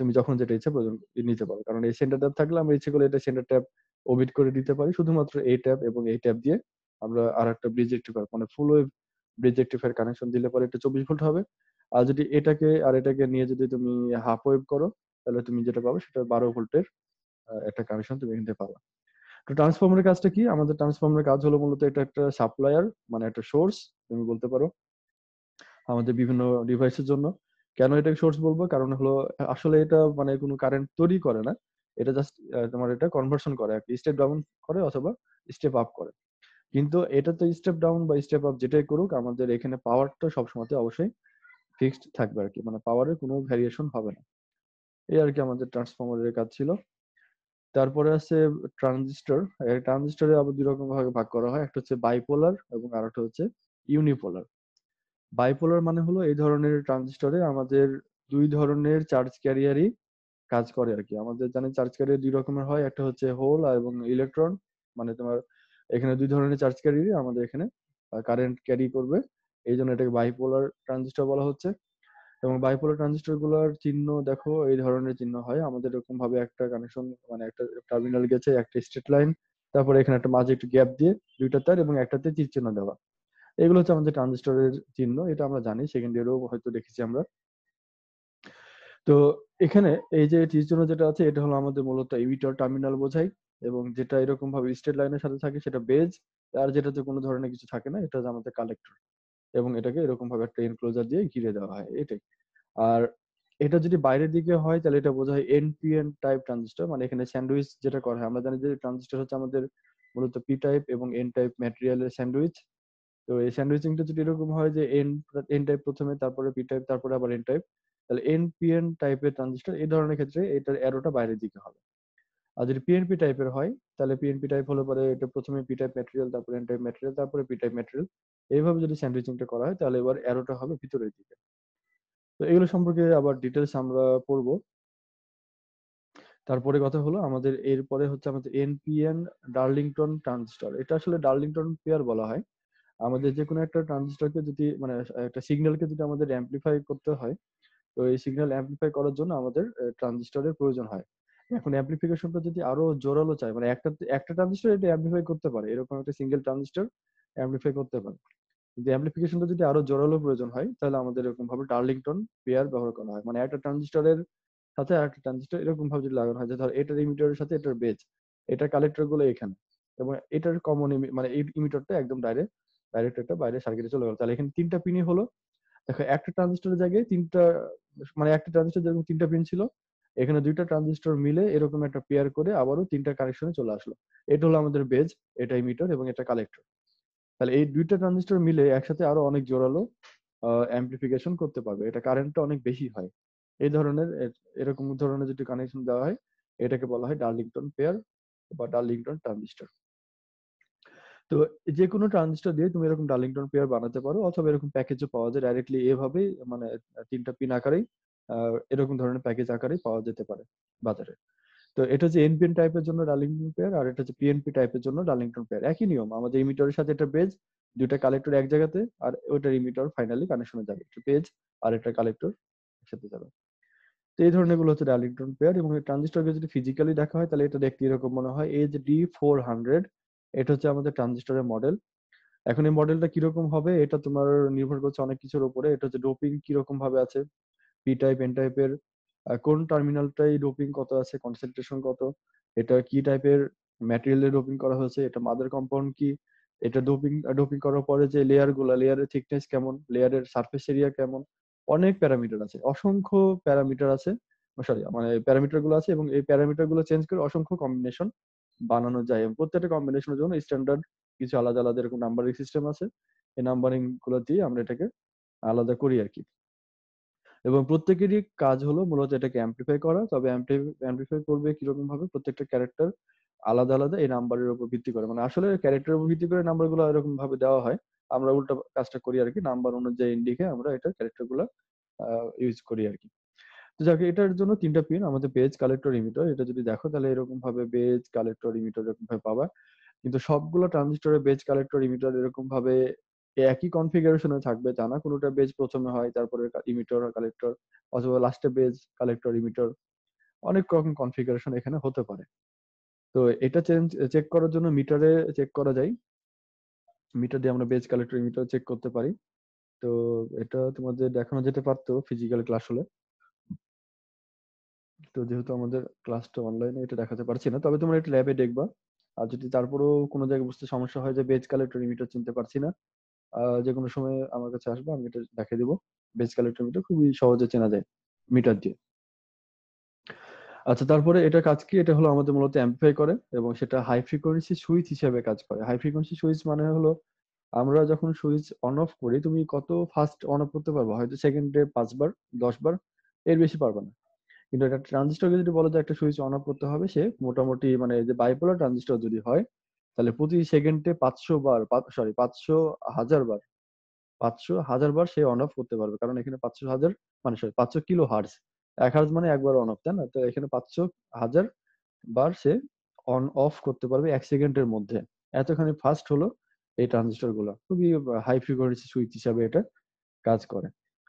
Speaker 2: তুমি যখন যেটা ইচ্ছা প্রয়োজন নিতে পারো কারণ এই সেন্টার ট্যাপ থাকলে আমরা ইচ্ছে করলে এটা সেন্টার ট্যাপ ওভিট করে দিতে পারি শুধুমাত্র এই ট্যাপ এবং এই ট্যাপ দিয়ে আমরা আর একটা ব্রিজ রেকটিফায়ার মানে full wave bridge rectifier connection দিলে পরে এটা চব্বিশ ভোল্ট হবে আর যদি এটাকে আর এটাকে নিয়ে যদি তুমি হাফ ওয়েভ করো তাহলে তুমি যেটা পাবে সেটা বারো ভোল্টের একটা কানেকশন তুমি এখান থেকে পাবা তো ট্রান্সফর্মারের কাজটা কি আমাদের ট্রান্সফর্মারের কাজ হলো মূলত এটা একটা সাপ্লায়ার মানে একটা সোর্স তুমি বলতে পারো আমাদের বিভিন্ন ডিভাইসের জন্য কেন এটাকে সোর্স বলবো কারণ হলো আসলে এটা মানে কোনো কারেন্ট তৈরি করে না এটা জাস্ট তোমার এটা কনভার্সন করে আর কি স্টেপ ডাউন করে অথবা স্টেপ আপ করে কিন্তু এটা তো স্টেপ ডাউন বা স্টেপ আপ যেটাই করুক আমাদের এখানে পাওয়ারটা সবসময় অবশ্যই ফিক্সড থাকবে আর কি মানে পাওয়ারের কোনো ভ্যারিয়েশন হবে না এই আর কি আমাদের ট্রান্সফর্মারের কাজ ছিল তারপরে আছে ট্রানজিস্টর ট্রানজিস্টরে আবার দুই রকম ভাবে ভাগ করা হয় একটা হচ্ছে বাইপোলার এবং আর একটা হচ্ছে ইউনিপোলার বাইপোলার মানে হলো এই ধরনের ট্রানজিস্টরে আমাদের দুই ধরনের চার্জ ক্যারিয়ারই কাজ করে আর কি আমাদের জানি চার্জ ক্যারিয়ার দুই রকমের হয় একটা হচ্ছে হোল এবং ইলেকট্রন মানে তোমার এখানে দুই ধরনের চার্জ ক্যারিয়ার আমাদের এখানে কারেন্ট ক্যারি করবে এই জন্য এটাকে বাইপোলার ট্রানজিস্টর বলা হচ্ছে এবং বাইপোলার ট্রানজিস্টার গুলোর চিহ্ন দেখো এই ধরনের চিহ্ন হয় আমাদের এরকম ভাবে একটা কানেকশন মানে একটা টার্মিনাল গেছে একটা স্ট্রেট লাইন তারপরে এখানে একটা মাঝে একটু গ্যাপ দিয়ে দুইটা তার এবং একটাতে তীর চিহ্ন দেওয়া এগুলো হচ্ছে আমাদের এর চিহ্ন এটা আমরা জানি সেকেন্ড ইয়ারও হয়তো দেখেছি আমরা তো এখানে এই যে তীর চিহ্ন যেটা আছে এটা হলো আমাদের মূলত ইমিটার টার্মিনাল বোঝায় এবং যেটা এরকম ভাবে স্ট্রেট লাইনের সাথে থাকে সেটা বেজ আর যেটাতে কোনো ধরনের কিছু থাকে না এটা আমাদের কালেক্টর এবং এটাকে এরকম ভাবে একটা এনক্লোজার দিয়ে ঘিরে দেওয়া হয় এটাই আর এটা যদি বাইরের দিকে হয় তাহলে এটা বোঝা হয় এনপিএন টাইপ ট্রানজিস্টর মানে এখানে স্যান্ডউইচ যেটা করা হয় আমরা জানি যে ট্রানজিস্টর হচ্ছে আমাদের মূলত পি টাইপ এবং এন টাইপ ম্যাটেরিয়ালের স্যান্ডউইচ তো এই স্যান্ডউইচিংটা যদি এরকম হয় যে এন এন টাইপ প্রথমে তারপরে পি টাইপ তারপরে আবার এন টাইপ তাহলে এনপিএন টাইপের ট্রানজিস্টর এই ধরনের ক্ষেত্রে এটার অ্যারোটা বাইরের দিকে হবে আর যদি পিএনপি টাইপের হয় তাহলে পিএনপি টাইপ হলে পরে এটা প্রথমে পি টাইপ ম্যাটেরিয়াল তারপরে এন টাইপ ম্যাটেরিয়াল তারপরে পি টাইপ ম্যাটেরিয়াল এইভাবে যদি স্যান্ডউইচিংটা করা হয় তাহলে এবার অ্যারোটা হবে ভিতরের দিকে তো এগুলো সম্পর্কে আবার ডিটেলস আমরা পড়বো তারপরে কথা হলো আমাদের এরপরে হচ্ছে আমাদের এনপিএন ডার্লিংটন ট্রানজিস্টর এটা আসলে ডার্লিংটন পেয়ার বলা হয় আমাদের যে কোনো একটা ট্রানজিস্টরকে যদি মানে একটা সিগন্যালকে যদি আমাদের অ্যাম্পলিফাই করতে হয় তো এই সিগন্যাল অ্যাম্পলিফাই করার জন্য আমাদের ট্রানজিস্টরের প্রয়োজন হয় এখন অ্যাম্পলিফিকেশনটা যদি আরো জোরালো চায় মানে একটা একটা ট্রানজিস্টর এটা অ্যাপ্লিফাই করতে পারে এরকম একটা সিঙ্গেল ট্রানজিস্টর অ্যাম্পলিফাই করতে পারে কিন্তু অ্যাম্পলিফিকেশনটা যদি আরো জোরালো প্রয়োজন হয় তাহলে আমাদের এরকম ভাবে ডার্লিংটন পেয়ার ব্যবহার করা হয় মানে একটা ট্রানজিস্টরের সাথে আরেকটা ট্রানজিস্টর এরকম ভাবে যদি লাগানো হয় যে ধর এটার ইমিটারের সাথে এটার বেজ এটার কালেক্টর গুলো এখানে এবং এটার কমন মানে এই ইমিটারটা একদম ডাইরেক্ট ডাইরেক্ট একটা বাইরে সার্কিটে চলে গেল তাহলে এখানে তিনটা পিনই হলো দেখো একটা ট্রানজিস্টরের জায়গায় তিনটা মানে একটা ট্রানজিস্টর যেরকম তিনটা পিন ছিল এখানে দুইটা ট্রানজিস্টর মিলে এরকম একটা পেয়ার করে আবারও তিনটা কানেকশনে চলে আসলো এটা হলো আমাদের বেজ এটা ইমিটার এবং এটা কালেক্টর তাহলে এই দুইটা ট্রানজিস্টর মিলে একসাথে আরো অনেক জোরালো অ্যাম্পলিফিকেশন করতে পারবে এটা কারেন্টটা অনেক বেশি হয় এই ধরনের এরকম ধরনের যদি কানেকশন দেওয়া হয় এটাকে বলা হয় ডার্লিংটন পেয়ার বা ডার্লিংটন ট্রানজিস্টর তো যে কোনো ট্রানজিস্টর দিয়ে তুমি এরকম ডার্লিংটন পেয়ার বানাতে পারো অথবা এরকম প্যাকেজও পাওয়া যায় ডাইরেক্টলি এভাবেই মানে তিনটা পিন আকারেই এরকম ধরনের প্যাকেজ আকারে পাওয়া যেতে পারে বাজারে তো এটা হচ্ছে এনপিএন টাইপের জন্য ডার্লিংটন পেয়ার আর এটা হচ্ছে পিএনপি টাইপের জন্য ডার্লিংটন পেয়ার একই নিয়ম আমাদের ইমিটরের সাথে এটা বেজ দুইটা কালেক্টর এক জায়গাতে আর ওইটার ইমিটর ফাইনালি কানেকশনে যাবে একটা পেজ আর একটা কালেক্টর একসাথে যাবে তো এই ধরনের গুলো হচ্ছে ডার্লিংটন পেয়ার এবং ট্রানজিস্টরকে যদি ফিজিক্যালি দেখা হয় তাহলে এটা দেখতে এরকম মনে হয় এজ ডি ফোর হান্ড্রেড এটা হচ্ছে আমাদের ট্রানজিস্টরের মডেল এখন এই মডেলটা কিরকম হবে এটা তোমার নির্ভর করছে অনেক কিছুর উপরে এটা হচ্ছে ডোপিং কিরকম ভাবে আছে পি টাইপ এন টাইপের কোন টার্মিনালটাই ডোপিং কত আছে কনসেন্ট্রেশন কত এটা কি টাইপের ম্যাটেরিয়ালে ডোপিং করা হয়েছে এটা মাদার কম্পাউন্ড কি এটা ডোপিং ডোপিং করার পরে যে লেয়ার গুলা লেয়ারের থিকনেস কেমন লেয়ারের সারফেস এরিয়া কেমন অনেক প্যারামিটার আছে অসংখ্য প্যারামিটার আছে সরি মানে প্যারামিটার গুলো আছে এবং এই প্যারামিটার গুলো চেঞ্জ করে অসংখ্য কম্বিনেশন বানানো যায় এবং প্রত্যেকটা কম্বিনেশনের জন্য স্ট্যান্ডার্ড কিছু আলাদা আলাদা এরকম নাম্বারিং সিস্টেম আছে এই নাম্বারিং গুলো দিয়ে আমরা এটাকে আলাদা করি আর কি এবং প্রত্যেকেরই কাজ হলো মূলত এটাকে অ্যাম্পলিফাই করা তবে অ্যাম্পলিফাই করবে কিরকম ভাবে প্রত্যেকটা ক্যারেক্টার আলাদা আলাদা এই নাম্বারের উপর ভিত্তি করে মানে আসলে ক্যারেক্টারের উপর ভিত্তি করে নাম্বার গুলো এরকম ভাবে দেওয়া হয় আমরা উল্টা কাজটা করি আর কি নাম্বার অনুযায়ী ইন্ডিকে আমরা এটা ক্যারেক্টার ক্যারেক্টারগুলো ইউজ করি আর কি তো যাকে এটার জন্য তিনটা পিন আমাদের বেজ কালেক্টর ইমিটার এটা যদি দেখো তাহলে এরকম ভাবে বেজ কালেক্টর ইমিটার এরকম ভাবে পাবা কিন্তু সবগুলো ট্রানজিস্টরের বেজ কালেক্টর ইমিটার এরকম ভাবে একই কনফিগারেশনে থাকবে তা না কোনোটা বেজ প্রথমে হয় তারপরে ইমিটর কালেক্টর অথবা লাস্টে বেজ কালেক্টর ইমিটর অনেক রকম কনফিগারেশন এখানে হতে পারে তো এটা চেঞ্জ চেক করার জন্য মিটারে চেক করা যায় মিটার দিয়ে আমরা বেজ কালেক্টর ইমিটার চেক করতে পারি তো এটা তোমাদের দেখানো যেতে পারতো ফিজিক্যাল ক্লাস হলে তো যেহেতু আমাদের ক্লাসটা অনলাইনে এটা দেখাতে পারছি না তবে তোমরা এটা ল্যাবে দেখবা আর যদি তারপরেও কোনো জায়গায় বুঝতে সমস্যা হয় যে বেজ কালেক্টর ইমিটার চিনতে পারছি না যে কোনো সময় আমার কাছে আসবে আমি এটা দেখে দেবো বেস ক্যালোরিমিটার খুবই সহজে চেনা যায় মিটার দিয়ে আচ্ছা তারপরে এটা কাজ কি এটা হলো আমাদের মূলত অ্যাম্পিফাই করে এবং সেটা হাই ফ্রিকোয়েন্সি সুইচ হিসেবে কাজ করে হাই ফ্রিকোয়েন্সি সুইচ মানে হলো আমরা যখন সুইচ অন অফ করি তুমি কত ফাস্ট অন অফ করতে পারবা হয়তো সেকেন্ডে পাঁচবার দশবার এর বেশি পারবে না কিন্তু একটা ট্রানজিস্টরকে যদি বলো যে একটা সুইচ অন অফ করতে হবে সে মোটামুটি মানে যে বাইপোলার ট্রানজিস্টর যদি হয় তাহলে প্রতি সেকেন্ডে পাঁচশো বার সরি পাঁচশো হাজার বার পাঁচশো হাজার বার সে অন অফ করতে পারবে কারণ এখানে পাঁচশো হাজার মানে সরি পাঁচশো কিলো হার্স এক হার্স মানে একবার অন অফ তাই না তো এখানে পাঁচশো হাজার বার সে অন অফ করতে পারবে এক সেকেন্ডের মধ্যে এতখানি ফাস্ট হলো এই ট্রানজিস্টর গুলো খুবই হাই ফ্রিকোয়েন্সি সুইচ হিসাবে এটা কাজ করে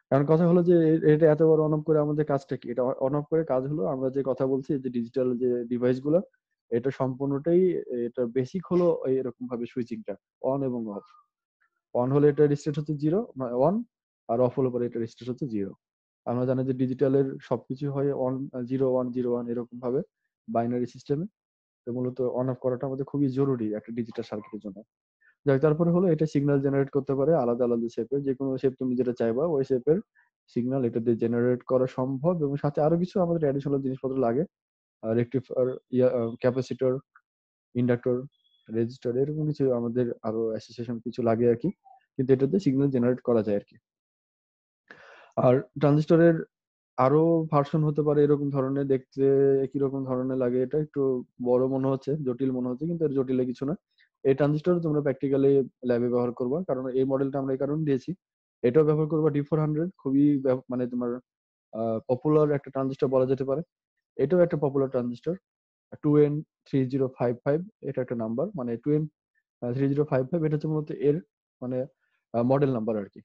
Speaker 2: কারণ কথা হলো যে এটা এতবার অন অফ করে আমাদের কাজটা কি এটা অন অফ করে কাজ হলো আমরা যে কথা বলছি যে ডিজিটাল যে ডিভাইস গুলো এটা সম্পূর্ণটাই এটা বেসিক হলো এরকম ভাবে সুইচিংটা অন এবং অফ অন হলে এটা স্টেট হচ্ছে জিরো অন মানে আর অফ হলে পরে এটা স্টেট হচ্ছে জিরো আমরা জানি যে ডিজিটালের সবকিছু হয় on zero one zero one এরকম ভাবে বাইনারি সিস্টেমে তো মূলত অন অফ করাটা আমাদের খুবই জরুরি একটা ডিজিটাল সার্কিটের জন্য যাই তারপরে হলো এটা সিগন্যাল জেনারেট করতে পারে আলাদা আলাদা শেপের যে কোনো শেপ তুমি যেটা চাইবা ওই শেপের সিগন্যাল এটা দিয়ে জেনারেট করা সম্ভব এবং সাথে আরো কিছু আমাদের অ্যাডিশনাল জিনিসপত্র লাগে রেকটিফার ইয়া ক্যাপাসিটর ইন্ডাক্টর রেজিস্টার এরকম কিছু আমাদের আরো অ্যাসোসিয়েশন কিছু লাগে আর কি কিন্তু এটাতে সিগন্যাল জেনারেট করা যায় আর কি আর ট্রানজিস্টরের আরো ভার্সন হতে পারে এরকম ধরনের দেখতে একই রকম ধরনের লাগে এটা একটু বড় মনে হচ্ছে জটিল মনে হচ্ছে কিন্তু এর জটিল কিছু না এই ট্রানজিস্টর তোমরা প্র্যাকটিক্যালি ল্যাবে ব্যবহার করবা কারণ এই মডেলটা আমরা এই কারণ দিয়েছি এটাও ব্যবহার করবা ডি ফোর হান্ড্রেড খুবই মানে তোমার পপুলার একটা ট্রানজিস্টর বলা যেতে পারে এটাও একটা popular transistor two N three zero five five এটা একটা নাম্বার মানে two N three zero five five এটা হচ্ছে মূলত এর মানে মডেল নাম্বার আর কি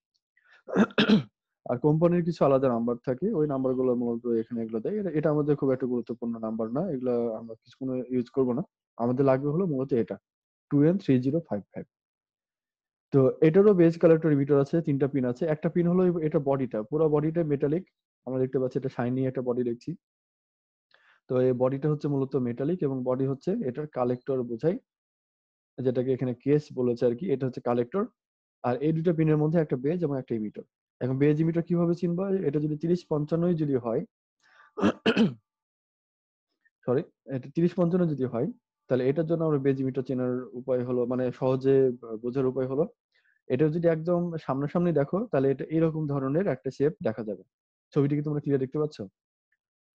Speaker 2: আর কোম্পানির কিছু আলাদা নাম্বার থাকে ওই নাম্বারগুলো মূলত এখানে এগুলো দেয় এটা আমাদের খুব একটা গুরুত্বপূর্ণ নাম্বার না এগুলো আমরা কিছু কোনো ইউজ করবো না আমাদের লাগবে হলো মূলত এটা two N three zero five five তো এটারও বেজ কালেক্টর ভিটর আছে তিনটা পিন আছে একটা পিন হলো এটা বডিটা পুরো বডিটা মেটালিক আমরা দেখতে পাচ্ছি এটা শাইনি একটা বডি দেখছি তো এই বডিটা হচ্ছে মূলত মেটালিক এবং বডি হচ্ছে এটার কালেক্টর বোঝাই যেটাকে এখানে কেস বলেছে আর কি এটা হচ্ছে কালেক্টর আর এই দুটো পিনের মধ্যে একটা বেজ এবং একটা ইমিটার এখন বেজ ইমিটার কিভাবে চিনবো এটা যদি তিরিশ পঞ্চান্নই যদি হয় সরি এটা তিরিশ পঞ্চান্ন যদি হয় তাহলে এটার জন্য আমরা বেজ ইমিটার চেনার উপায় হলো মানে সহজে বোঝার উপায় হলো এটা যদি একদম সামনাসামনি দেখো তাহলে এটা এরকম ধরনের একটা শেপ দেখা যাবে ছবিটি কি তোমরা ক্লিয়ার দেখতে পাচ্ছ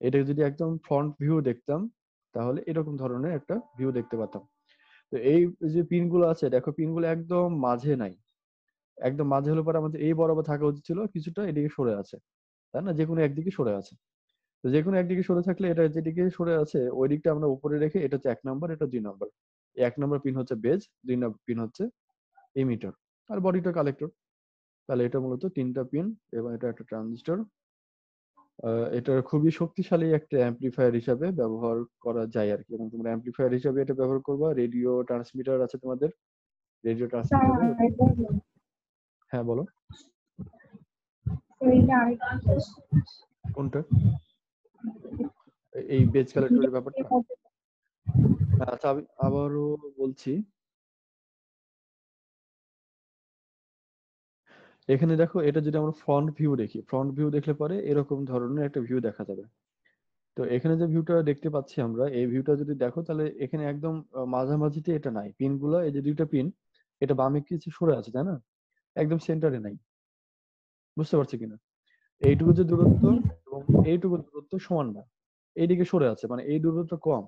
Speaker 2: এটা যদি একদম ফ্রন্ট ভিউ দেখতাম তাহলে এরকম ধরনের একটা ভিউ দেখতে পাতাম তো এই যে পিনগুলো আছে দেখো পিনগুলো একদম মাঝে নাই একদম মাঝে হলে পরে আমাদের এই বরাবর থাকা উচিত ছিল কিছুটা এদিকে সরে আছে তাই না যে কোনো একদিকে সরে আছে তো যে কোনো একদিকে সরে থাকলে এটা যেদিকে সরে আছে ওই দিকটা আমরা উপরে রেখে এটা হচ্ছে এক নাম্বার এটা দুই নাম্বার এক নাম্বার পিন হচ্ছে বেজ দুই নাম্বার পিন হচ্ছে এমিটার আর বডিটা কালেক্টর তাহলে এটা মূলত তিনটা পিন এবং এটা একটা ট্রানজিস্টর এটা খুবই শক্তিশালী একটা অ্যাম্পলিফায়ার হিসাবে ব্যবহার করা যায় আর কি এবং তোমরা অ্যাম্পলিফায়ার হিসাবে এটা ব্যবহার করবা রেডিও ট্রান্সমিটার আছে তোমাদের হ্যাঁ, রেডিও
Speaker 1: ট্রান্সমিটার
Speaker 2: হ্যাঁ বলো কোনটা এই বেজ কালেক্টরের ব্যাপারটা আচ্ছা আমি আবারও বলছি এখানে দেখো এটা যদি আমরা ফ্রন্ট ভিউ দেখি ফ্রন্ট ভিউ দেখলে পরে এরকম ধরনের একটা ভিউ দেখা যাবে তো এখানে যে ভিউটা দেখতে পাচ্ছি আমরা এই ভিউটা যদি দেখো তাহলে এখানে একদম মাঝামাঝিতে এটা নাই পিনগুলো এই যে দুইটা পিন এটা বামে কিছু সরে আছে তাই না একদম সেন্টারে নাই বুঝতে পারছি কিনা এইটুকু যে দূরত্ব এবং এইটুকু দূরত্ব সমান না এইদিকে সরে আছে মানে এই দূরত্ব কম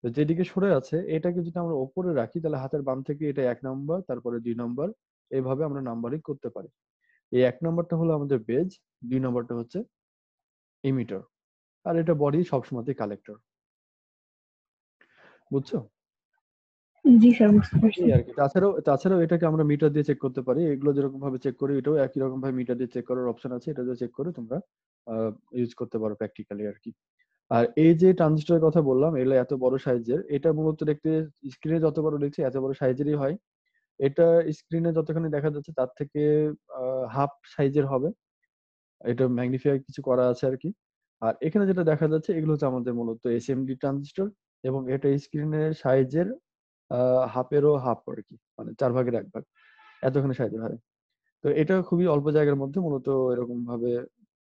Speaker 2: তো যেদিকে সরে আছে এটাকে যদি আমরা ওপরে রাখি তাহলে হাতের বাম থেকে এটা এক নম্বর তারপরে দুই নম্বর এইভাবে আমরা নাম্বারিং করতে পারি এই এক নাম্বারটা হলো আমাদের বেজ দুই নাম্বারটা হচ্ছে ইমিটার আর এটা বডি সবসময় কালেক্টর বুঝছো তাছাড়াও তাছাড়াও এটাকে আমরা মিটার দিয়ে চেক করতে পারি এগুলো যেরকম ভাবে চেক করি এটাও একই রকম ভাবে মিটার দিয়ে চেক করার অপশন আছে এটা চেক করে তোমরা ইউজ করতে পারো প্র্যাকটিক্যালি আর কি আর এই যে কথা বললাম এগুলো এত বড় সাইজের এটা মূলত দেখতে স্ক্রিনে যত বড় দেখছি এত বড় সাইজেরই হয় এটা স্ক্রিনে যতখানি দেখা যাচ্ছে তার থেকে হাফ সাইজের হবে এটা ম্যাগনিফিয়ার কিছু করা আছে আর কি আর এখানে যেটা দেখা যাচ্ছে এগুলো হচ্ছে আমাদের মূলত এসএমডি ট্রানজিস্টর এবং এটা স্ক্রিনের সাইজের হাফেরও হাফ আর কি মানে চার ভাগের এক ভাগ এতখানি সাইজের হয় তো এটা খুবই অল্প জায়গার মধ্যে মূলত এরকম ভাবে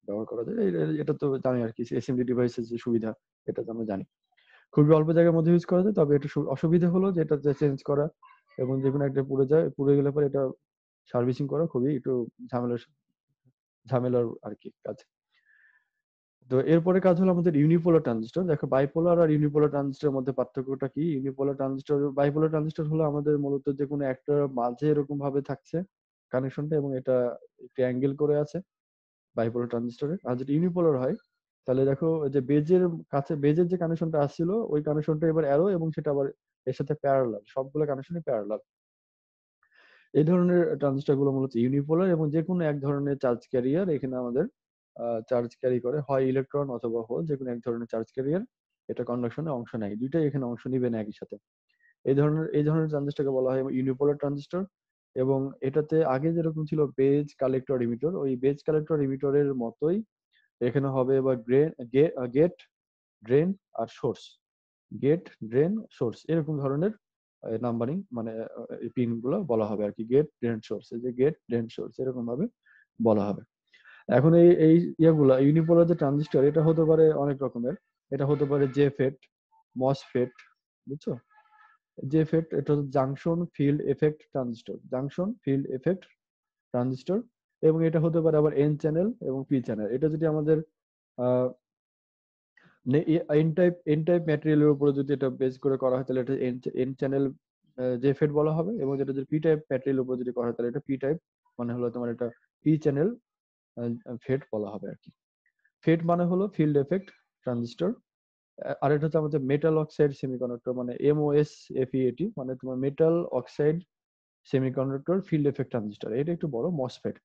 Speaker 2: ব্যবহার করা যায় এটা তো জানি আর কি এসএমডি ডিভাইসের যে সুবিধা এটা তো আমরা জানি খুবই অল্প জায়গার মধ্যে ইউজ করা যায় তবে এটা অসুবিধা হলো যে এটা চেঞ্জ করা এবং যে কোনো একটা পুড়ে যায় পুড়ে গেলে পরে এটা সার্ভিসিং করা খুবই একটু ঝামেলার ঝামেলার আর কি কাজ তো এরপরে কাজ হলো আমাদের ইউনিপোলার ট্রানজিস্টর দেখো বাইপোলার আর ইউনিপোলার ট্রানজিস্টরের মধ্যে পার্থক্যটা কি ইউনিপোলার ট্রানজিস্টর বাইপোলার ট্রানজিস্টর হলো আমাদের মূলত যে কোনো একটা মাঝে এরকম ভাবে থাকছে কানেকশনটা এবং এটা একটি অ্যাঙ্গেল করে আছে বাইপোলার ট্রানজিস্টরে আর যদি ইউনিপোলার হয় তাহলে দেখো যে বেজের কাছে বেজের যে কানেকশনটা আসছিল ওই কানেকশনটা এবার অ্যারো এবং সেটা আবার এর সাথে প্যারালাল সবগুলো কানেকশনই প্যারালাল এই ধরনের ট্রানজিস্টার গুলো মূলত ইউনিপোলার এবং যে কোনো এক ধরনের চার্জ ক্যারিয়ার এখানে আমাদের চার্জ ক্যারি করে হয় ইলেকট্রন অথবা হোল যে কোনো এক ধরনের চার্জ ক্যারিয়ার এটা কন্ডাকশনে অংশ নেয় দুইটাই এখানে অংশ নিবে না একই সাথে এই ধরনের এই ধরনের ট্রানজিস্টারকে বলা হয় ইউনিপোলার ট্রানজিস্টার এবং এটাতে আগে যেরকম ছিল বেজ কালেক্টর ইমিটর ওই বেজ কালেক্টর ইমিটরের মতোই এখানে হবে এবার গ্রেন গেট ড্রেন আর সোর্স গেট ড্রেন সোর্স এরকম ধরনের নাম্বারিং মানে পিন গুলো বলা হবে আর কি গেট ড্রেন সোর্স এই যে গেট ড্রেন সোর্স এরকম ভাবে বলা হবে এখন এই এই ইয়াগুলা ইউনিপোলার যে ট্রানজিস্টর এটা হতে পারে অনেক রকমের এটা হতে পারে জে ফেট মস ফেট বুঝছো জে ফেট এটা হচ্ছে junction field effect transistor junction field effect transistor এবং এটা হতে পারে আবার এন চ্যানেল এবং পি চ্যানেল এটা যদি আমাদের এন টাইপ এন টাইপ ম্যাটেরিয়ালের উপরে যদি এটা বেস করে করা হয় তাহলে এটা এন চ্যানেল জেফেট বলা হবে এবং যেটা যদি পি টাইপ ম্যাটেরিয়াল উপরে যদি করা হয় তাহলে এটা পি টাইপ মানে হলো তোমার এটা পি চ্যানেল ফেট বলা হবে আর কি ফেট মানে হলো ফিল্ড এফেক্ট ট্রানজিস্টর আর এটা হচ্ছে আমাদের মেটাল অক্সাইড সেমিকন্ডাক্টর মানে এমওএস এফইএটি e মানে তোমার metal oxide semiconductor field effect transistor এটা একটু বড় মসফেট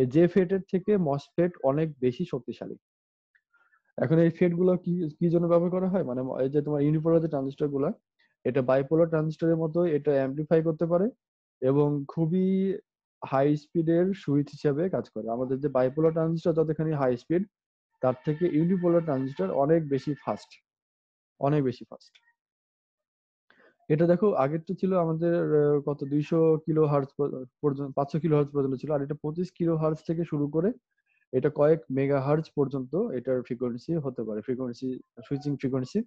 Speaker 2: এই জেফেটের থেকে মসফেট অনেক বেশি শক্তিশালী এখন এই ফেড গুলো কি কি জন্য ব্যবহার করা হয় মানে এই যে তোমার ইউনিপোলার যে ট্রানজিস্টর গুলো এটা বাইপোলার ট্রানজিস্টরের মতো এটা অ্যাম্পলিফাই করতে পারে এবং খুবই হাই স্পিডের সুইচ হিসাবে কাজ করে আমাদের যে বাইপোলার ট্রানজিস্টর যতখানি হাই স্পিড তার থেকে ইউনিপোলার ট্রানজিস্টর অনেক বেশি ফাস্ট অনেক বেশি ফাস্ট এটা দেখো আগের তো ছিল আমাদের কত দুইশো কিলো হার্জ পর্যন্ত পাঁচশো কিলো হার্জ পর্যন্ত ছিল আর এটা পঁচিশ কিলো হার্জ থেকে শুরু করে এটা কয়েক মেগাহার্জ পর্যন্ত এটার ফ্রিকোয়েন্সি হতে পারে ফ্রিকোয়েন্সি সুইচিং ফ্রিকোয়েন্সি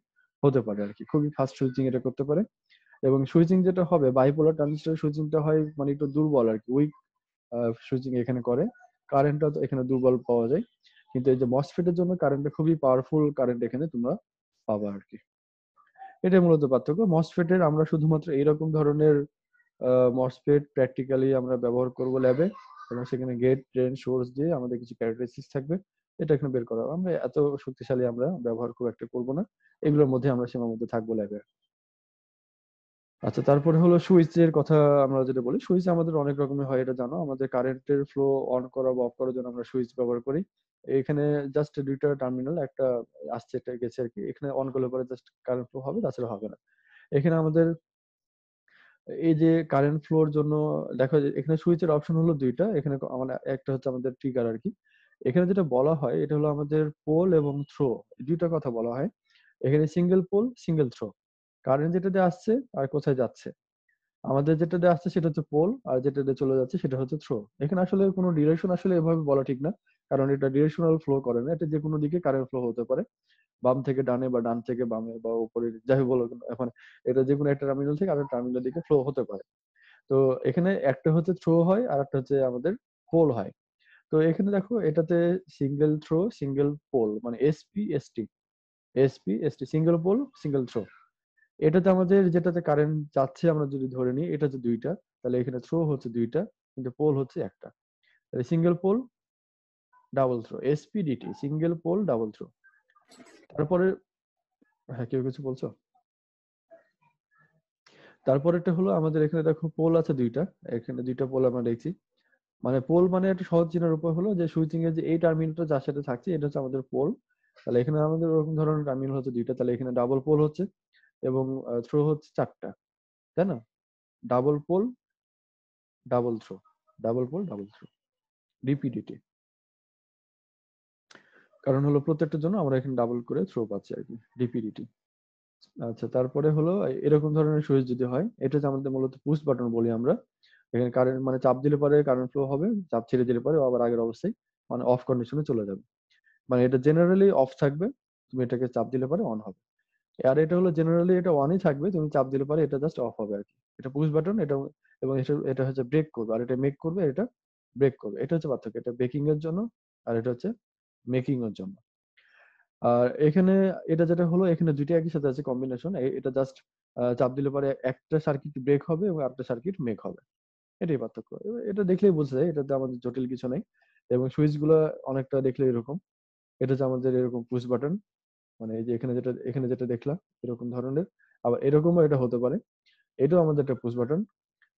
Speaker 2: হতে পারে আর কি খুবই ফাস্ট সুইচিং এটা করতে পারে এবং সুইচিং যেটা হবে বাইপোলার ট্রানজিস্টার সুইচিংটা হয় মানে একটু দুর্বল আর কি উইক সুইচিং এখানে করে কারেন্টটা তো এখানে দুর্বল পাওয়া যায় কিন্তু এই যে মসফেটের জন্য কারেন্টটা খুবই পাওয়ারফুল কারেন্ট এখানে তোমরা পাবা আর কি এটাই মূলত পার্থক্য মসফেটের আমরা শুধুমাত্র এইরকম ধরনের মসফেট প্র্যাকটিক্যালি আমরা ব্যবহার করব ল্যাবে এবং সেখানে গেট ট্রেন সোর্স দিয়ে আমাদের কিছু ক্যারেক্টারিস্টিক থাকবে এটা এখানে বের করা আমরা এত শক্তিশালী আমরা ব্যবহার খুব একটা করব না এগুলোর মধ্যে আমরা সীমাবদ্ধ থাকবো লাগে আচ্ছা তারপরে হলো সুইচের কথা আমরা যেটা বলি সুইচ আমাদের অনেক রকমের হয় এটা জানো আমাদের কারেন্টের ফ্লো অন করা বা অফ করার জন্য আমরা সুইচ ব্যবহার করি এখানে জাস্ট দুইটা টার্মিনাল একটা আসছে একটা গেছে আর কি এখানে অন করলে পরে জাস্ট কারেন্ট ফ্লো হবে তাছাড়া হবে না এখানে আমাদের এই যে কারেন্ট ফ্লোর জন্য দেখো এখানে সুইচের অপশন হলো দুইটা এখানে একটা হচ্ছে আমাদের ট্রিগার আর কি এখানে যেটা বলা হয় এটা হলো আমাদের পোল এবং থ্রো দুইটা কথা বলা হয় এখানে single pole single throw current যেটা দিয়ে আসছে আর কোথায় যাচ্ছে আমাদের যেটা দিয়ে আসছে সেটা হচ্ছে পোল আর যেটা দিয়ে চলে যাচ্ছে সেটা হচ্ছে থ্রো এখানে আসলে কোনো ডিরেকশন আসলে এভাবে বলা ঠিক না কারণ এটা ডিরেকশনাল ফ্লো করে না এটা যে কোনো দিকে কারেন্ট ফ্লো হতে পারে বাম থেকে ডানে বা ডান থেকে বামে বা উপরে যাই বলো এখন এটা যে কোনো একটা টার্মিনাল থেকে আরেকটা টার্মিনাল দিকে ফ্লো হতে পারে তো এখানে একটা হচ্ছে থ্রো হয় আর একটা হচ্ছে আমাদের পোল হয় তো এখানে দেখো এটাতে সিঙ্গেল থ্রো সিঙ্গেল পোল মানে SP ST SP ST single pole single throw এটাতে আমাদের যেটাতে কারেন্ট যাচ্ছে আমরা যদি ধরে নিই এটা হচ্ছে দুইটা তাহলে এখানে থ্রো হচ্ছে দুইটা কিন্তু পোল হচ্ছে একটা তাহলে single pole double throw SP DT single pole double throw তারপরে হ্যাঁ কেউ কিছু বলছো তারপরেটা হলো আমাদের এখানে দেখো পোল আছে দুইটা এখানে দুইটা পোল আমরা দেখছি মানে পোল মানে একটা সহজ চিনার উপায় হলো যে সুইচিং এর যে এই টার্মিনালটা যার সাথে থাকছে এটা হচ্ছে আমাদের পোল তাহলে এখানে আমাদের ওরকম ধরনের টার্মিনাল হচ্ছে দুইটা তাহলে এখানে ডাবল পোল হচ্ছে এবং থ্রো হচ্ছে চারটা তাই না double pole double throw double pole double throw DPDT কারণ হলো প্রত্যেকটার জন্য আমরা এখানে ডাবল করে থ্রো পাচ্ছি আর কি ডিপিডিটি আচ্ছা তারপরে হলো এরকম ধরনের সুইচ যদি হয় এটা আমাদের মূলত পুশ বাটন বলি আমরা এখানে কারেন্ট মানে চাপ দিলে পরে কারেন্ট ফ্লো হবে চাপ ছেড়ে দিলে পরে আবার আগের অবস্থায় মানে অফ কন্ডিশনে চলে যাবে মানে এটা জেনারেলি অফ থাকবে তুমি এটাকে চাপ দিলে পরে অন হবে আর এটা হলো জেনারেলি এটা অনই থাকবে তুমি চাপ দিলে পরে এটা জাস্ট অফ হবে আর কি এটা পুশ বাটন এটা এবং এটা এটা হচ্ছে ব্রেক করবে আর এটা মেক করবে এটা ব্রেক করবে এটা হচ্ছে পার্থক্য এটা ব্রেকিং এর জন্য আর এটা হচ্ছে মেকিং এর জন্য আর এখানে এটা যেটা হলো এখানে দুইটা একই সাথে আছে কম্বিনেশন এটা জাস্ট চাপ দিলে পরে একটা সার্কিট ব্রেক হবে এবং আটটা সার্কিট মেক হবে এটাই পার্থক্য এটা দেখলেই বোঝা যায় এটাতে আমাদের জটিল কিছু নেই এবং সুইচ গুলো অনেকটা দেখলে এরকম এটা হচ্ছে আমাদের এরকম পুশ বাটন মানে এই যে এখানে যেটা এখানে যেটা দেখলাম এরকম ধরনের আবার এরকমও এটা হতে পারে এটাও আমাদের একটা পুশ বাটন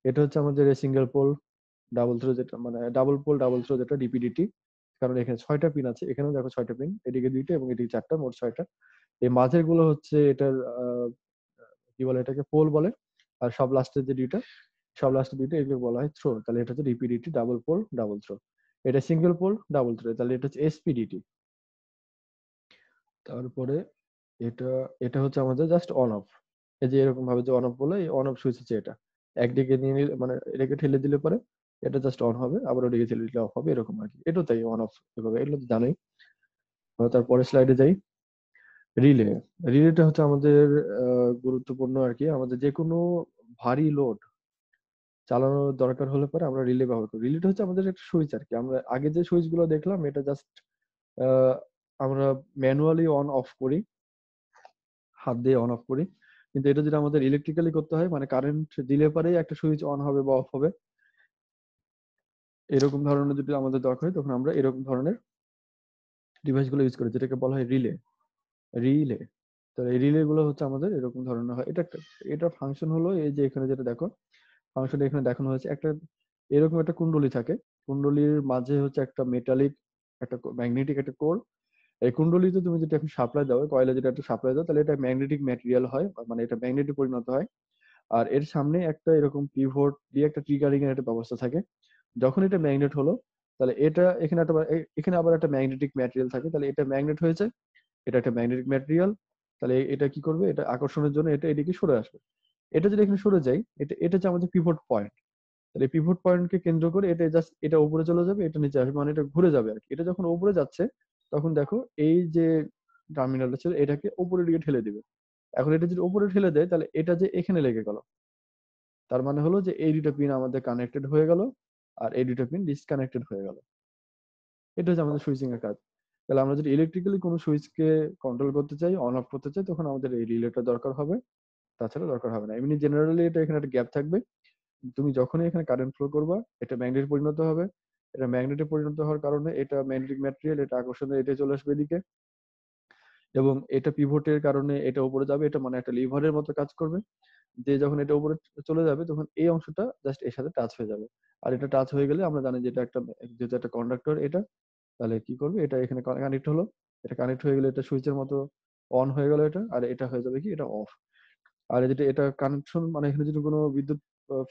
Speaker 2: এটা হচ্ছে আমাদের সিঙ্গেল পোল ডাবল থ্রো যেটা মানে ডাবল পোল ডাবল থ্রো যেটা ডিপিডিটি কারণ এখানে ছয়টা পিন আছে এখানেও দেখো ছয়টা পিন এদিকে দুইটা এবং এদিকে চারটা মোট ছয়টা এই মাঝের গুলো হচ্ছে এটার কি বলে এটাকে পোল বলে আর সব লাস্টের যে দুইটা সব লাস্টের দুইটা এগুলো বলা হয় থ্রো তাহলে এটা হচ্ছে রিপিডিটি ডাবল পোল ডাবল থ্রো এটা সিঙ্গেল পোল ডাবল থ্রো তাহলে এটা হচ্ছে এসপিডিটি তারপরে এটা এটা হচ্ছে আমাদের জাস্ট অন অফ এই যে এরকম ভাবে যে অন অফ বলে অন অফ সুইচ হচ্ছে এটা একদিকে নিয়ে মানে এটাকে ঠেলে দিলে পরে এটা জাস্ট অন হবে আবার ওটা ইউটিলিটি অফ হবে এরকম আর কি এটাও তাই অন অফ এভাবে এগুলো তো জানোই তারপরে স্লাইডে যাই রিলে রিলেটা হচ্ছে আমাদের গুরুত্বপূর্ণ আর কি আমাদের যে কোনো ভারী লোড চালানোর দরকার হলে পরে আমরা রিলে ব্যবহার করি রিলেটা হচ্ছে আমাদের একটা সুইচ আর কি আমরা আগে যে সুইচ গুলো দেখলাম এটা জাস্ট আমরা ম্যানুয়ালি অন অফ করি হাত দিয়ে অন অফ করি কিন্তু এটা যদি আমাদের ইলেকট্রিক্যালি করতে হয় মানে কারেন্ট দিলে পরেই একটা সুইচ অন হবে বা অফ হবে এরকম ধরনের যদি আমাদের দরকার হয় তখন আমরা এরকম ধরনের ডিভাইসগুলো ইউজ করি যেটাকে বলা হয় রিলে রিলে তো এই রিলে গুলো হচ্ছে আমাদের এরকম ধরনের হয় এটা এটা ফাংশন হলো এই যে এখানে যেটা দেখো ফাংশন এখানে দেখানো হয়েছে একটা এরকম একটা কুণ্ডলি থাকে কুণ্ডলির মাঝে হচ্ছে একটা মেটালিক একটা ম্যাগনেটিক একটা কোর এই কুণ্ডলিতে তুমি যেটা এখন সাপ্লাই দাও কয়লা যেটা একটা সাপ্লাই দাও তাহলে এটা ম্যাগনেটিক ম্যাটেরিয়াল হয় মানে এটা ম্যাগনেটিক পরিণত হয় আর এর সামনে একটা এরকম পিভট দিয়ে একটা ট্রিগারিং এর একটা ব্যবস্থা থাকে যখন এটা ম্যাগনেট হলো তাহলে এটা এখানে একটা এখানে আবার একটা ম্যাগনেটিক ম্যাটেরিয়াল থাকে তাহলে এটা ম্যাগনেট হয়েছে এটা একটা ম্যাগনেটিক ম্যাটেরিয়াল তাহলে এটা কি করবে এটা আকর্ষণের জন্য এটা এদিকে সরে আসবে এটা যদি এখানে সরে যায় এটা এটা হচ্ছে আমাদের পিভট পয়েন্ট তাহলে পিভট পয়েন্টকে কেন্দ্র করে এটা জাস্ট এটা উপরে চলে যাবে এটা নিচে আসবে মানে এটা ঘুরে যাবে আর কি এটা যখন উপরে যাচ্ছে তখন দেখো এই যে টার্মিনালটা ছিল এটাকে উপরের দিকে ঠেলে দিবে এখন এটা যদি উপরে ঠেলে দেয় তাহলে এটা যে এখানে লেগে গেল তার মানে হলো যে এই দুটো পিন আমাদের কানেক্টেড হয়ে গেল আর এই দুটো পিন ডিসকানেক্টেড হয়ে গেল এটা হচ্ছে আমাদের সুইচিং এর কাজ তাহলে আমরা যদি ইলেকট্রিক্যালি কোনো সুইচকে কন্ট্রোল করতে চাই অন অফ করতে চাই তখন আমাদের এই রিলেটা দরকার হবে তাছাড়া দরকার হবে না এমনি জেনারেলি এটা এখানে একটা গ্যাপ থাকবে তুমি যখনই এখানে কারেন্ট ফ্লো করবা এটা ম্যাগনেট পরিণত হবে এটা ম্যাগনেটে পরিণত হওয়ার কারণে এটা ম্যাগনেটিক ম্যাটেরিয়াল এটা আকর্ষণে এটা চলে আসবে এদিকে এবং এটা পিভোটের কারণে এটা উপরে যাবে এটা মানে একটা লিভারের মতো কাজ করবে যে যখন এটা উপরে চলে যাবে তখন এই অংশটা জাস্ট এর সাথে টাচ হয়ে যাবে আর এটা টাচ হয়ে গেলে আমরা জানি যে এটা একটা যেহেতু একটা কন্ডাক্টর এটা তাহলে কি করবে এটা এখানে কানেক্ট হলো এটা কানেক্ট হয়ে গেলে এটা সুইচের মতো অন হয়ে গেল এটা আর এটা হয়ে যাবে কি এটা অফ আর যেটা এটা কানেকশন মানে এখানে যদি কোনো বিদ্যুৎ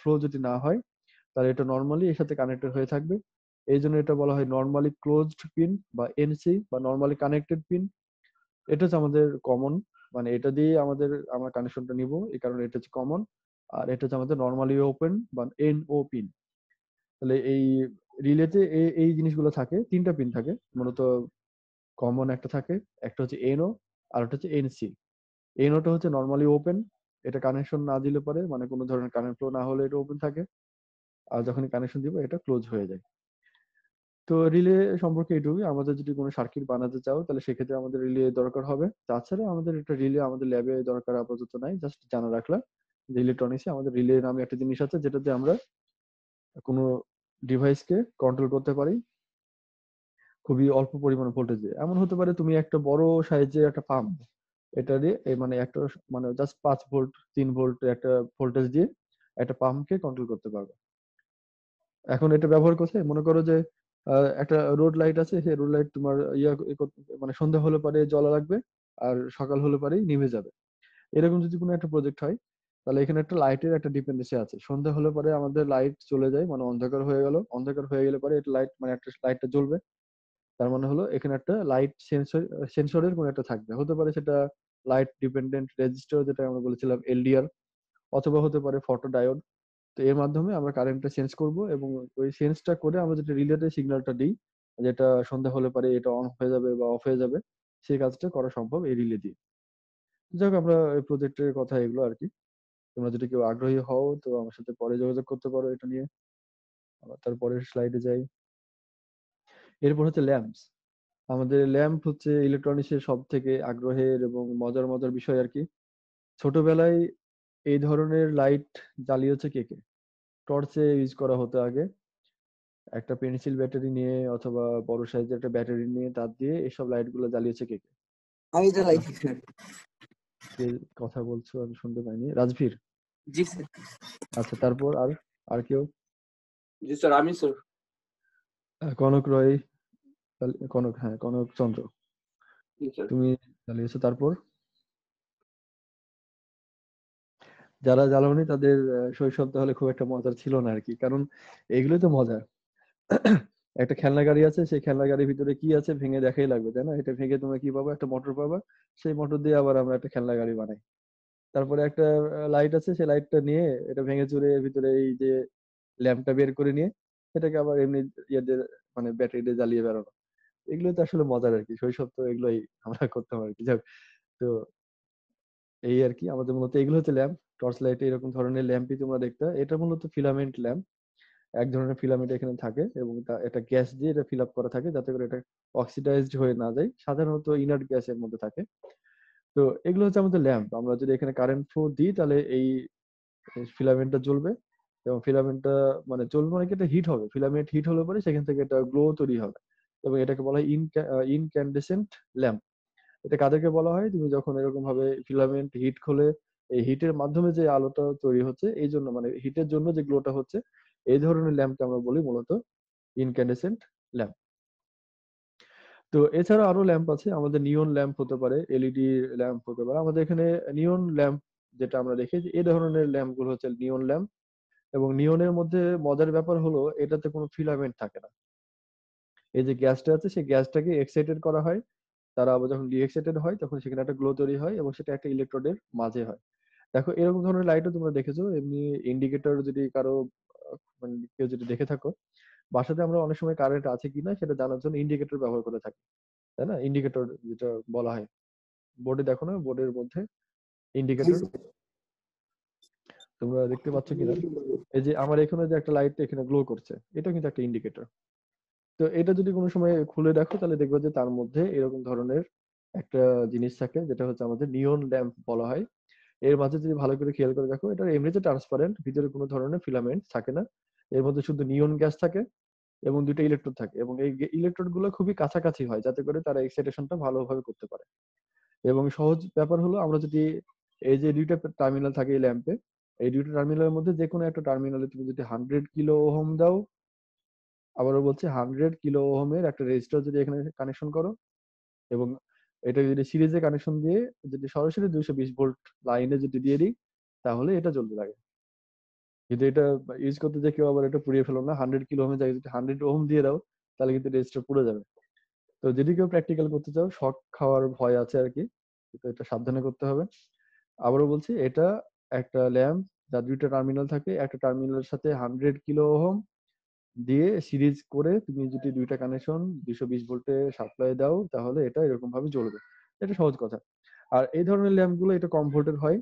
Speaker 2: ফ্লো যদি না হয় তাহলে এটা নর্মালি এর সাথে কানেক্টেড হয়ে থাকবে এই জন্য এটা বলা হয় নর্মালি ক্লোজড পিন বা এনসি বা নর্মালি কানেক্টেড পিন এটা হচ্ছে আমাদের কমন মানে এটা দিয়ে আমাদের আমরা কানেকশনটা নিব এই কারণে এটা হচ্ছে কমন আর এটা হচ্ছে আমাদের নর্মালি ওপেন বা এন ও পিন তাহলে এই রিলেতে এই জিনিসগুলো থাকে তিনটা পিন থাকে মূলত কমন একটা থাকে একটা হচ্ছে এনও আর একটা হচ্ছে এনসি এনওটা হচ্ছে নর্মালি ওপেন এটা কানেকশন না দিলে পরে মানে কোনো ধরনের কারেন্ট ফ্লো না হলে এটা ওপেন থাকে আর যখন কানেকশন দিব এটা ক্লোজ হয়ে যায় তো রিলে সম্পর্কে এটুকুই আমাদের যদি কোনো সার্কিট বানাতে চাও তাহলে সেক্ষেত্রে আমাদের রিলে দরকার হবে তাছাড়া আমাদের একটা রিলে আমাদের ল্যাবে দরকার আপাতত নাই জাস্ট জানা রাখলাম যে ইলেকট্রনিক্সে আমাদের রিলে নামে একটা জিনিস আছে যেটাতে আমরা কোনো ডিভাইসকে কন্ট্রোল করতে পারি খুবই অল্প পরিমাণ ভোল্টেজে এমন হতে পারে তুমি একটা বড় সাইজের একটা পাম্প এটা দিয়ে মানে একটা মানে জাস্ট পাঁচ ভোল্ট তিন ভোল্ট একটা ভোল্টেজ দিয়ে একটা পাম্পকে কন্ট্রোল করতে পারবে এখন এটা ব্যবহার করছে মনে করো যে একটা রোড লাইট আছে সেই রোড লাইট তোমার ইয়ে মানে সন্ধ্যা হলে পরে জ্বলা লাগবে আর সকাল হলে পরেই নিভে যাবে এরকম যদি কোনো একটা প্রজেক্ট হয় তাহলে এখানে একটা লাইটের একটা ডিপেন্ডেন্সি আছে সন্ধ্যা হলে পরে আমাদের লাইট চলে যায় মানে অন্ধকার হয়ে গেল অন্ধকার হয়ে গেলে পরে এটা লাইট মানে একটা লাইটটা জ্বলবে তার মানে হলো এখানে একটা লাইট সেন্সর সেন্সরের কোনো একটা থাকবে হতে পারে সেটা লাইট ডিপেন্ডেন্ট রেজিস্টার যেটা আমরা বলেছিলাম এলডিআর অথবা হতে পারে ফটো ডায়োড তো এর মাধ্যমে আমরা কারেন্টটা চেঞ্জ করব এবং ওই চেঞ্জটা করে আমরা যেটা রিলেতে সিগন্যালটা দিই যেটা সন্ধ্যা হলে পারে এটা অন হয়ে যাবে বা অফ হয়ে যাবে সেই কাজটা করা সম্ভব এই রিলে দিয়ে যাই আমরা এই প্রজেক্টের কথা এগুলো আর কি তোমরা যদি কেউ আগ্রহী হও তো আমার সাথে পরে যোগাযোগ করতে পারো এটা নিয়ে আবার তারপরে স্লাইডে যাই এরপর হচ্ছে ল্যাম্পস আমাদের ল্যাম্প হচ্ছে ইলেকট্রনিক্সের সব থেকে আগ্রহের এবং মজার মজার বিষয় আর কি ছোটবেলায় এই ধরনের লাইট জ্বালিয়েছে কে কে টর্চে ইউজ করা হতো আগে একটা পেন্সিল ব্যাটারি নিয়ে অথবা বড় সাইজের একটা ব্যাটারি নিয়ে তার দিয়ে এসব লাইট গুলো জ্বালিয়েছে কে কে আমি জ্বালাইছি কে কথা বলছো আমি শুনতে পাইনি রাজভীর জি স্যার আচ্ছা তারপর আর আর কেউ
Speaker 1: জি স্যার আমি স্যার
Speaker 2: কনক রয় কনক হ্যাঁ কনক চন্দ্র তুমি জ্বালিয়েছো তারপর যারা জ্বালানি তাদের শৈশব তাহলে খুব একটা মজার ছিল না আর কি কারণ এগুলোই তো মজা একটা খেলনা গাড়ি আছে সেই খেলনা গাড়ির ভিতরে কি আছে ভেঙে দেখাই লাগবে তাই না এটা ভেঙে তুমি কি পাবা একটা মোটর পাবা সেই মোটর দিয়ে আবার আমরা একটা খেলনা গাড়ি বানাই তারপরে একটা লাইট আছে সেই লাইটটা নিয়ে এটা ভেঙে চুরে ভিতরে এই যে ল্যাম্পটা বের করে নিয়ে সেটাকে আবার এমনি ইয়াতে মানে ব্যাটারি দিয়ে জ্বালিয়ে বেড়ানো এগুলো তো আসলে মজার আর কি শৈশব তো এগুলোই আমরা করতাম আর কি যাক তো এই আর কি আমাদের মূলত এগুলো হচ্ছে ল্যাম্প টর্চ লাইটে এরকম ধরনের ল্যাম্পই তোমরা দেখতে এটা মূলত ফিলামেন্ট ল্যাম্প এক ধরনের ফিলামেন্ট এখানে থাকে এবং এটা গ্যাস দিয়ে এটা ফিল আপ করা থাকে যাতে করে এটা অক্সিডাইজড হয়ে না যায় সাধারণত ইনার্ট গ্যাসের মধ্যে থাকে তো এগুলো হচ্ছে আমাদের ল্যাম্প আমরা যদি এখানে কারেন্ট ফ্লো দিই তাহলে এই ফিলামেন্টটা জ্বলবে এবং ফিলামেন্টটা মানে জ্বলবে মানে এটা হিট হবে ফিলামেন্ট হিট হলে পরে সেখান থেকে এটা গ্লো তৈরি হবে এবং এটাকে বলা হয় ইনক্যান্ডেসেন্ট ল্যাম্প এটা কাদেরকে বলা হয় তুমি যখন এরকম ভাবে ফিলামেন্ট হিট হলে এই হিটের মাধ্যমে যে আলোটা তৈরি হচ্ছে এই জন্য মানে হিটের জন্য যে গ্লোটা হচ্ছে এই ধরনের ল্যাম্পকে আমরা বলি মূলত ইনক্যান্ডেসেন্ট ল্যাম্প তো এছাড়া আরো ল্যাম্প আছে আমাদের নিয়ন ল্যাম্প হতে পারে এলইডি ল্যাম্প হতে পারে আমাদের এখানে নিয়ন ল্যাম্প যেটা আমরা দেখি এই ধরনের ল্যাম্প গুলো হচ্ছে নিয়ন ল্যাম্প এবং নিয়নের মধ্যে মজার ব্যাপার হলো এটাতে কোনো ফিলামেন্ট থাকে না এই যে গ্যাসটা আছে সেই গ্যাসটাকে এক্সাইটেড করা হয় তারা আবার যখন ডিএক্সাইটেড হয় তখন সেখানে একটা গ্লো তৈরি হয় এবং সেটা একটা ইলেকট্রোডের মাঝে হয় দেখো এরকম ধরনের লাইটও তোমরা দেখেছো এমনি ইন্ডিকেটর যদি কারো মানে কেউ যদি দেখে থাকো বাসাতে আমরা অনেক সময় কারেন্ট আছে কিনা সেটা জানার জন্য ইন্ডিকেটর ব্যবহার করে থাকি তাই না ইন্ডিকেটর যেটা বলা হয় বোর্ডে দেখো না বোর্ডের মধ্যে ইন্ডিকেটর তোমরা দেখতে পাচ্ছ কিনা এই যে আমার এখানে যে একটা লাইট এখানে গ্লো করছে এটা কিন্তু একটা ইন্ডিকেটর তো এটা যদি কোনো সময় খুলে দেখো তাহলে দেখবে যে তার মধ্যে এরকম ধরনের একটা জিনিস থাকে যেটা হচ্ছে আমাদের নিয়ন ল্যাম্প বলা হয় এর মাঝে যদি ভালো করে খেয়াল করে দেখো এটা এমনিতে ট্রান্সপারেন্ট ভিতরে কোনো ধরনের ফিলামেন্ট থাকে না এর মধ্যে শুধু নিয়ন গ্যাস থাকে এবং দুটো ইলেকট্রোড থাকে এবং এই ইলেকট্রোড গুলো খুবই কাছাকাছি হয় যাতে করে তারা এক্সাইটেশনটা ভালোভাবে করতে পারে এবং সহজ ব্যাপার হলো আমরা যদি এই যে দুইটা টার্মিনাল থাকে এই ল্যাম্পে এই দুটো টার্মিনালের মধ্যে যে কোনো একটা টার্মিনালে তুমি যদি হান্ড্রেড কিলো ওহম দাও আবারও বলছি হান্ড্রেড কিলো ওহমের একটা রেজিস্টার যদি এখানে কানেকশন করো এবং এটা যদি সিরিজে কানেকশন দিয়ে যদি সরাসরি দুইশো বিশ ভোল্ট লাইনে যদি দিয়ে দিই তাহলে এটা চলতে লাগে কিন্তু এটা ইউজ করতে যে কেউ আবার এটা পুড়িয়ে ফেলো না হান্ড্রেড কিলো হোমে জায়গায় যদি হান্ড্রেড ওহম দিয়ে দাও তাহলে কিন্তু রেজিস্টার পুড়ে যাবে তো যদি কেউ প্র্যাকটিক্যাল করতে চাও শখ খাওয়ার ভয় আছে আর কি কিন্তু এটা সাবধানে করতে হবে আবারও বলছি এটা একটা ল্যাম্প যার দুইটা টার্মিনাল থাকে একটা টার্মিনালের সাথে হান্ড্রেড কিলো ওহম দিয়ে সিরিজ করে তুমি যদি দুইটা কানেকশন দুইশো বিশ ভোল্টে সাপ্লাই দাও তাহলে এটা এরকম ভাবে জ্বলবে এটা সহজ কথা আর এই ধরনের ল্যাম্প গুলো এটা কম ভোল্টের হয়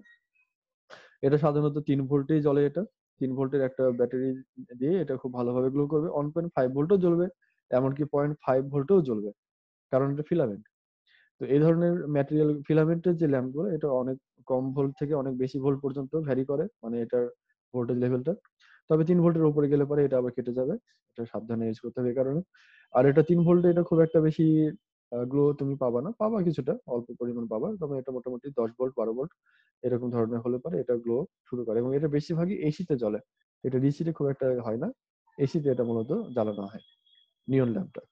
Speaker 2: এটা সাধারণত তিন ভোল্টেই জ্বলে এটা তিন ভোল্টের একটা ব্যাটারি দিয়ে এটা খুব ভালোভাবে গ্লো করবে ওয়ান পয়েন্ট ফাইভ ভোল্টও জ্বলবে এমনকি পয়েন্ট ফাইভ ভোল্টেও জ্বলবে কারণ এটা ফিলামেন্ট তো এই ধরনের ম্যাটেরিয়াল ফিলামেন্টের যে ল্যাম্প গুলো এটা অনেক কম ভোল্ট থেকে অনেক বেশি ভোল্ট পর্যন্ত ভ্যারি করে মানে এটার ভোল্টেজ লেভেলটা তবে তিন ভোল্টের উপরে গেলে পরে এটা আবার কেটে যাবে এটা সাবধানে ইউজ করতে হবে কারণে আর এটা তিন ভোল্টে এটা খুব একটা বেশি গ্লো তুমি পাবা না পাবা কিছুটা অল্প পরিমাণ পাবা তবে এটা মোটামুটি দশ ভোল্ট বারো ভোল্ট এরকম ধরনের হলে পরে এটা গ্লো শুরু করে এবং এটা বেশিরভাগই এসিতে জ্বলে এটা ডিসিতে খুব একটা হয় না এসিতে এটা মূলত জ্বালানো হয় নিয়ন ল্যাম্পটা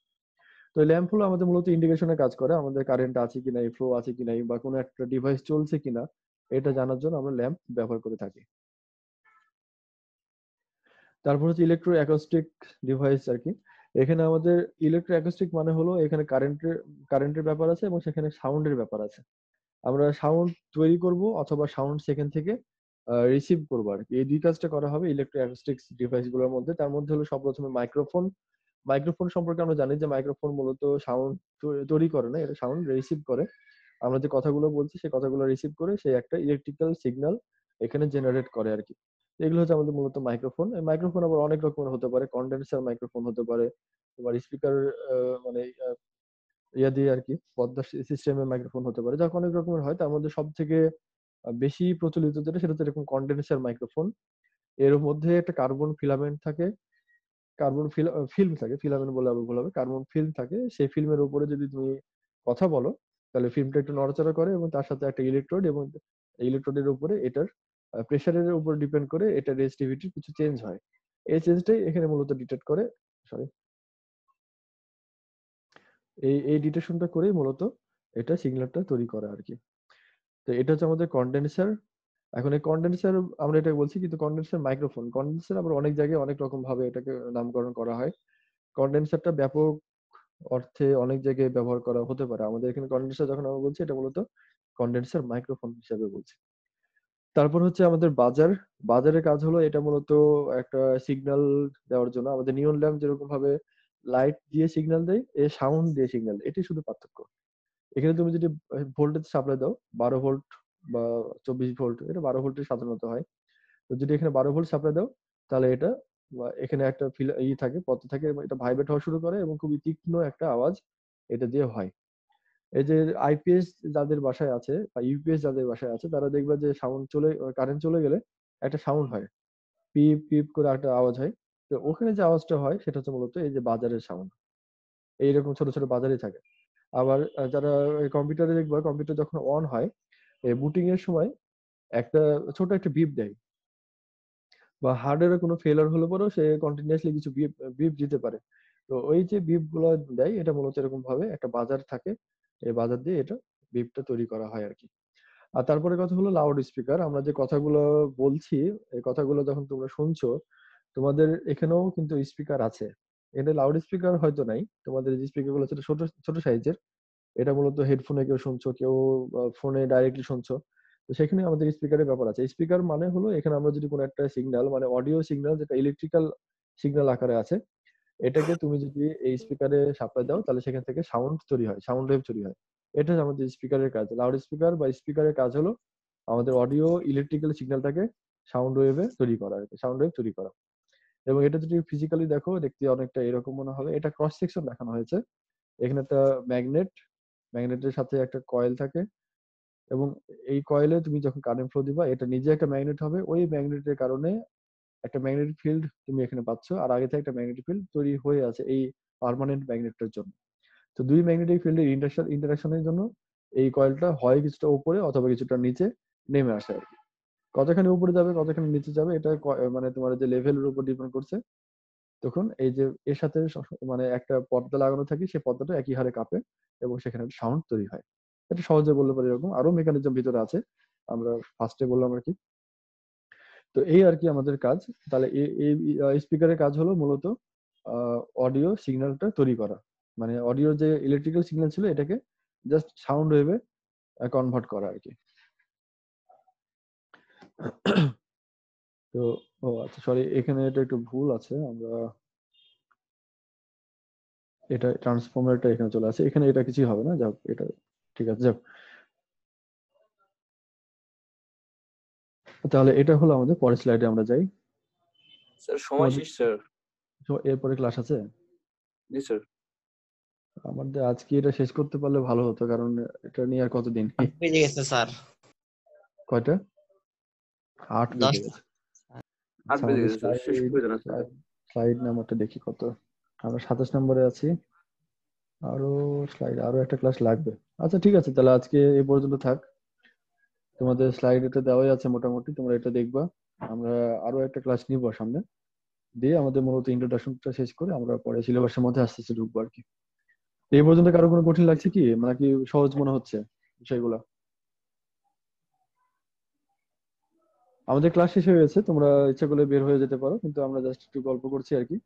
Speaker 2: তো ল্যাম্প হলো আমাদের মূলত ইন্ডিকেশনে কাজ করে আমাদের কারেন্ট আছে কিনা ফ্লো আছে কিনা বা কোনো একটা ডিভাইস চলছে কিনা এটা জানার জন্য আমরা ল্যাম্প ব্যবহার করে থাকি তারপর হচ্ছে ইলেকট্রো অ্যাকোস্টিক ডিভাইস আর কি এখানে আমাদের ইলেকট্রো অ্যাকোস্টিক মানে হলো এখানে কারেন্টের কারেন্টের ব্যাপার আছে এবং সেখানে সাউন্ডের ব্যাপার আছে আমরা সাউন্ড তৈরি করব অথবা সাউন্ড সেখান থেকে রিসিভ করবো আর কি এই দুই কাজটা করা হবে ইলেকট্রো অ্যাকোস্টিক্স গুলোর মধ্যে তার মধ্যে হলো প্রথমে মাইক্রোফোন মাইক্রোফোন সম্পর্কে আমরা জানি যে মাইক্রোফোন মূলত সাউন্ড তৈরি করে না এটা সাউন্ড রিসিভ করে আমরা যে কথাগুলো বলছি সেই কথাগুলো রিসিভ করে সে একটা ইলেকট্রিক্যাল সিগন্যাল এখানে জেনারেট করে আর কি এগুলো হচ্ছে আমাদের মূলত মাইক্রোফোন এই মাইক্রোফোন আবার অনেক রকমের হতে পারে কন্ডেন্সার মাইক্রোফোন হতে পারে আবার স্পিকার মানে ইয়া দিয়ে আর কি পদ্মা সিস্টেমের মাইক্রোফোন হতে পারে যা অনেক রকমের হয় তার মধ্যে সব থেকে বেশি প্রচলিত যেটা সেটা হচ্ছে এরকম কন্ডেন্সার মাইক্রোফোন এর মধ্যে একটা কার্বন ফিলামেন্ট থাকে কার্বন ফিল্ম থাকে ফিলামেন্ট বলে আবার ভুল হবে কার্বন ফিল্ম থাকে সেই ফিল্মের উপরে যদি তুমি কথা বলো তাহলে ফিল্মটা একটু নড়াচড়া করে এবং তার সাথে একটা ইলেকট্রোড এবং ইলেকট্রোডের উপরে এটার প্রেশারের উপর ডিপেন্ড করে এটা রেজিস্টিভিটির কিছু চেঞ্জ হয় এই চেঞ্জটাই এখানে মূলত ডিটেক্ট করে সরি এই এই ডিটেকশনটা করেই মূলত এটা সিগন্যালটা তৈরি করে আর কি তো এটা হচ্ছে আমাদের কন্ডেন্সার এখন এই কন্ডেন্সার আমরা এটা বলছি কিন্তু কন্ডেন্সার মাইক্রোফোন কন্ডেন্সার আবার অনেক জায়গায় অনেক রকম ভাবে এটাকে নামকরণ করা হয় কন্ডেন্সারটা ব্যাপক অর্থে অনেক জায়গায় ব্যবহার করা হতে পারে আমাদের এখানে কন্ডেন্সার যখন আমরা বলছি এটা মূলত কন্ডেন্সার মাইক্রোফোন হিসেবে বলছি তারপর হচ্ছে আমাদের বাজার বাজারের কাজ হলো এটা মূলত একটা সিগন্যাল দেওয়ার জন্য আমাদের নিয়ন ল্যাম্প যেরকম ভাবে লাইট দিয়ে সিগন্যাল দেয় এ সাউন্ড দিয়ে সিগন্যাল এটি শুধু পার্থক্য এখানে তুমি যদি ভোল্টেজ সাপ্লাই দাও বারো ভোল্ট বা চব্বিশ ভোল্ট এটা বারো ভোল্টে সাধারণত হয় তো যদি এখানে বারো ভোল্ট সাপ্লাই দাও তাহলে এটা এখানে একটা ফিল ই থাকে পথ থাকে এবং এটা ভাইব্রেট হওয়া শুরু করে এবং খুবই তীক্ষ্ণ একটা আওয়াজ এটা দিয়ে হয় এই যে আইপিএস যাদের বাসায় আছে বা ইউপিএস যাদের বাসায় আছে তারা দেখবা যে সাউন্ড চলে কারেন্ট চলে গেলে একটা সাউন্ড হয় পিপ পিপ করে একটা আওয়াজ হয় তো ওখানে যে আওয়াজটা হয় সেটা হচ্ছে মূলত এই যে বাজারের সাউন্ড এইরকম ছোট ছোট বাজারে থাকে আবার যারা কম্পিউটারে দেখবে কম্পিউটার যখন অন হয় বুটিং এর সময় একটা ছোট একটা বিপ দেয় বা হার্ডওয়্যারে কোনো ফেলার হলে পরেও সে কন্টিনিউয়াসলি কিছু বিপ বিপ দিতে পারে তো ওই যে বিপ গুলো দেয় এটা মূলত এরকম ভাবে একটা বাজার থাকে এই বাজার দিয়ে এটা বিপটা তৈরি করা হয় আর কি আর তারপরে কথা হলো লাউড স্পিকার আমরা যে কথাগুলো বলছি এই কথাগুলো যখন তোমরা শুনছো তোমাদের এখানেও কিন্তু স্পিকার আছে এখানে লাউড স্পিকার হয়তো নাই তোমাদের যে স্পিকার গুলো সেটা ছোট ছোট সাইজের এটা মূলত হেডফোনে কেউ শুনছো কেউ ফোনে ডাইরেক্টলি শুনছো তো সেখানে আমাদের স্পিকারের ব্যাপার আছে স্পিকার মানে হলো এখানে আমরা যদি কোনো একটা সিগন্যাল মানে অডিও সিগন্যাল যেটা ইলেকট্রিক্যাল সিগন্যাল আকারে আছে এটাকে তুমি যদি এই স্পিকারে সাপ্লাই দাও তাহলে সেখান থেকে সাউন্ড তৈরি হয় সাউন্ড ওয়েভ তৈরি হয় এটা আমাদের স্পিকারের কাজ লাউড স্পিকার বা স্পিকারের কাজ হলো আমাদের অডিও ইলেকট্রিক্যাল সিগন্যালটাকে সাউন্ড ওয়েভে তৈরি করা সাউন্ড ওয়েভ তৈরি করা এবং এটা যদি ফিজিক্যালি দেখো দেখতে অনেকটা এরকম মনে হবে এটা ক্রস সেকশন দেখানো হয়েছে এখানে একটা ম্যাগনেট ম্যাগনেটের সাথে একটা কয়েল থাকে এবং এই কয়েলে তুমি যখন কারেন্ট ফ্লো দিবা এটা নিজে একটা ম্যাগনেট হবে ওই ম্যাগনেটের কারণে একটা ম্যাগনেটিক ফিল্ড তুমি এখানে পাচ্ছ আর আগে থেকে একটা ম্যাগনেটিক ফিল্ড তৈরি হয়ে আছে এই পারমানেন্ট ম্যাগনেটটার জন্য তো দুই ম্যাগনেটিক ফিল্ডের ইন্টারেকশন ইন্টারাকশনের জন্য এই কয়েলটা হয় কিছুটা উপরে অথবা কিছুটা নিচে নেমে আসে আর কি কতখানি উপরে যাবে কতখানি নিচে যাবে এটা মানে তোমার যে লেভেলের উপর ডিপেন্ড করছে তখন এই যে এর সাথে মানে একটা পর্দা লাগানো থাকে সেই পর্দাটা একই হারে কাঁপে এবং সেখানে সাউন্ড তৈরি হয় এটা সহজে বললে পারি এরকম আরো মেকানিজম ভিতরে আছে আমরা ফার্স্টে বললাম আর কি তো এই আর কি আমাদের কাজ তাহলে স্পিকারের কাজ হলো মূলত অডিও সিগন্যালটা তৈরি করা মানে অডিও যে ইলেকট্রিক্যাল সিগন্যাল ছিল এটাকে জাস্ট সাউন্ড ওয়েভে কনভার্ট করা আর কি তো ও আচ্ছা সরি এখানে এটা একটু ভুল আছে আমরা
Speaker 1: এটা ট্রান্সফর্মারটা এখানে চলে আসে এখানে এটা কিছুই হবে না যাক এটা ঠিক আছে যাক
Speaker 2: তাহলে এটা হলো আমাদের পরের স্লাইডে আমরা যাই
Speaker 1: স্যার সময় শেষ স্যার
Speaker 2: এরপরে ক্লাস আছে জি স্যার আমাদের আজকে এটা শেষ করতে পারলে ভালো হতো কারণ এটা নিয়ে আর কতদিন বেজে গেছে স্যার কয়টা আট বেজে গেছে বেজে গেছে শেষ করে না স্যার স্লাইড নাম্বারটা দেখি কত আমরা সাতাশ নম্বরে আছি আরো স্লাইড আরো একটা ক্লাস লাগবে আচ্ছা ঠিক আছে তাহলে আজকে এই পর্যন্ত থাক তোমাদের স্লাইড এটা দেওয়াই আছে মোটামুটি তোমরা এটা দেখবা আমরা আরো একটা ক্লাস নিব সামনে দিয়ে আমাদের মূলত ইন্ট্রোডাকশনটা শেষ করে আমরা পরে সিলেবাসের মধ্যে আস্তে আস্তে ঢুকবো আর কি এই পর্যন্ত কারো কোনো কঠিন লাগছে কি মানে কি সহজ মনে হচ্ছে বিষয়গুলো আমাদের ক্লাস শেষ হয়ে গেছে তোমরা ইচ্ছা করলে বের হয়ে যেতে পারো কিন্তু আমরা জাস্ট একটু গল্প করছি আর কি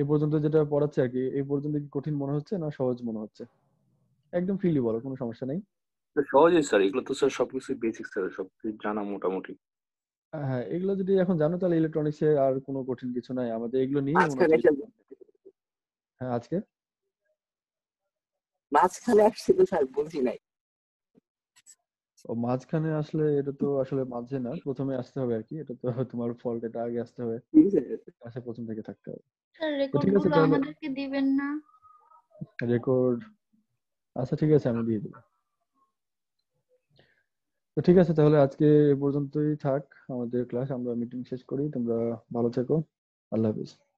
Speaker 2: এই পর্যন্ত যেটা পড়াচ্ছে আর কি এই পর্যন্ত কি কঠিন মনে হচ্ছে না সহজ মনে হচ্ছে একদম ফ্রিলি বলো কোনো সমস্যা নেই সহজেই স্যার এগুলো তো স্যার সবকিছু বেসিক স্যার সবকিছু জানা মোটামুটি হ্যাঁ এগুলো যদি এখন জানো তাহলে ইলেকট্রনিক্স এর আর কোনো কঠিন কিছু নাই আমাদের এগুলো নিয়ে হ্যাঁ আজকে
Speaker 1: মাঝখানে আসছিল স্যার বুঝি নাই
Speaker 2: ও মাঝখানে আসলে এটা তো আসলে মাঝে না প্রথমে আসতে হবে আর কি এটা তো তোমার ফল্ট এটা আগে আসতে হবে আসে প্রথম থেকে থাকতে হবে
Speaker 1: ঠিক আছে আমাদেরকে দিবেন না
Speaker 2: রেকর্ড আচ্ছা ঠিক আছে আমি দিয়ে দেবো তো ঠিক আছে তাহলে আজকে এ পর্যন্তই থাক আমাদের ক্লাস আমরা মিটিং শেষ করি তোমরা ভালো
Speaker 1: থেকো আল্লাহ হাফিজ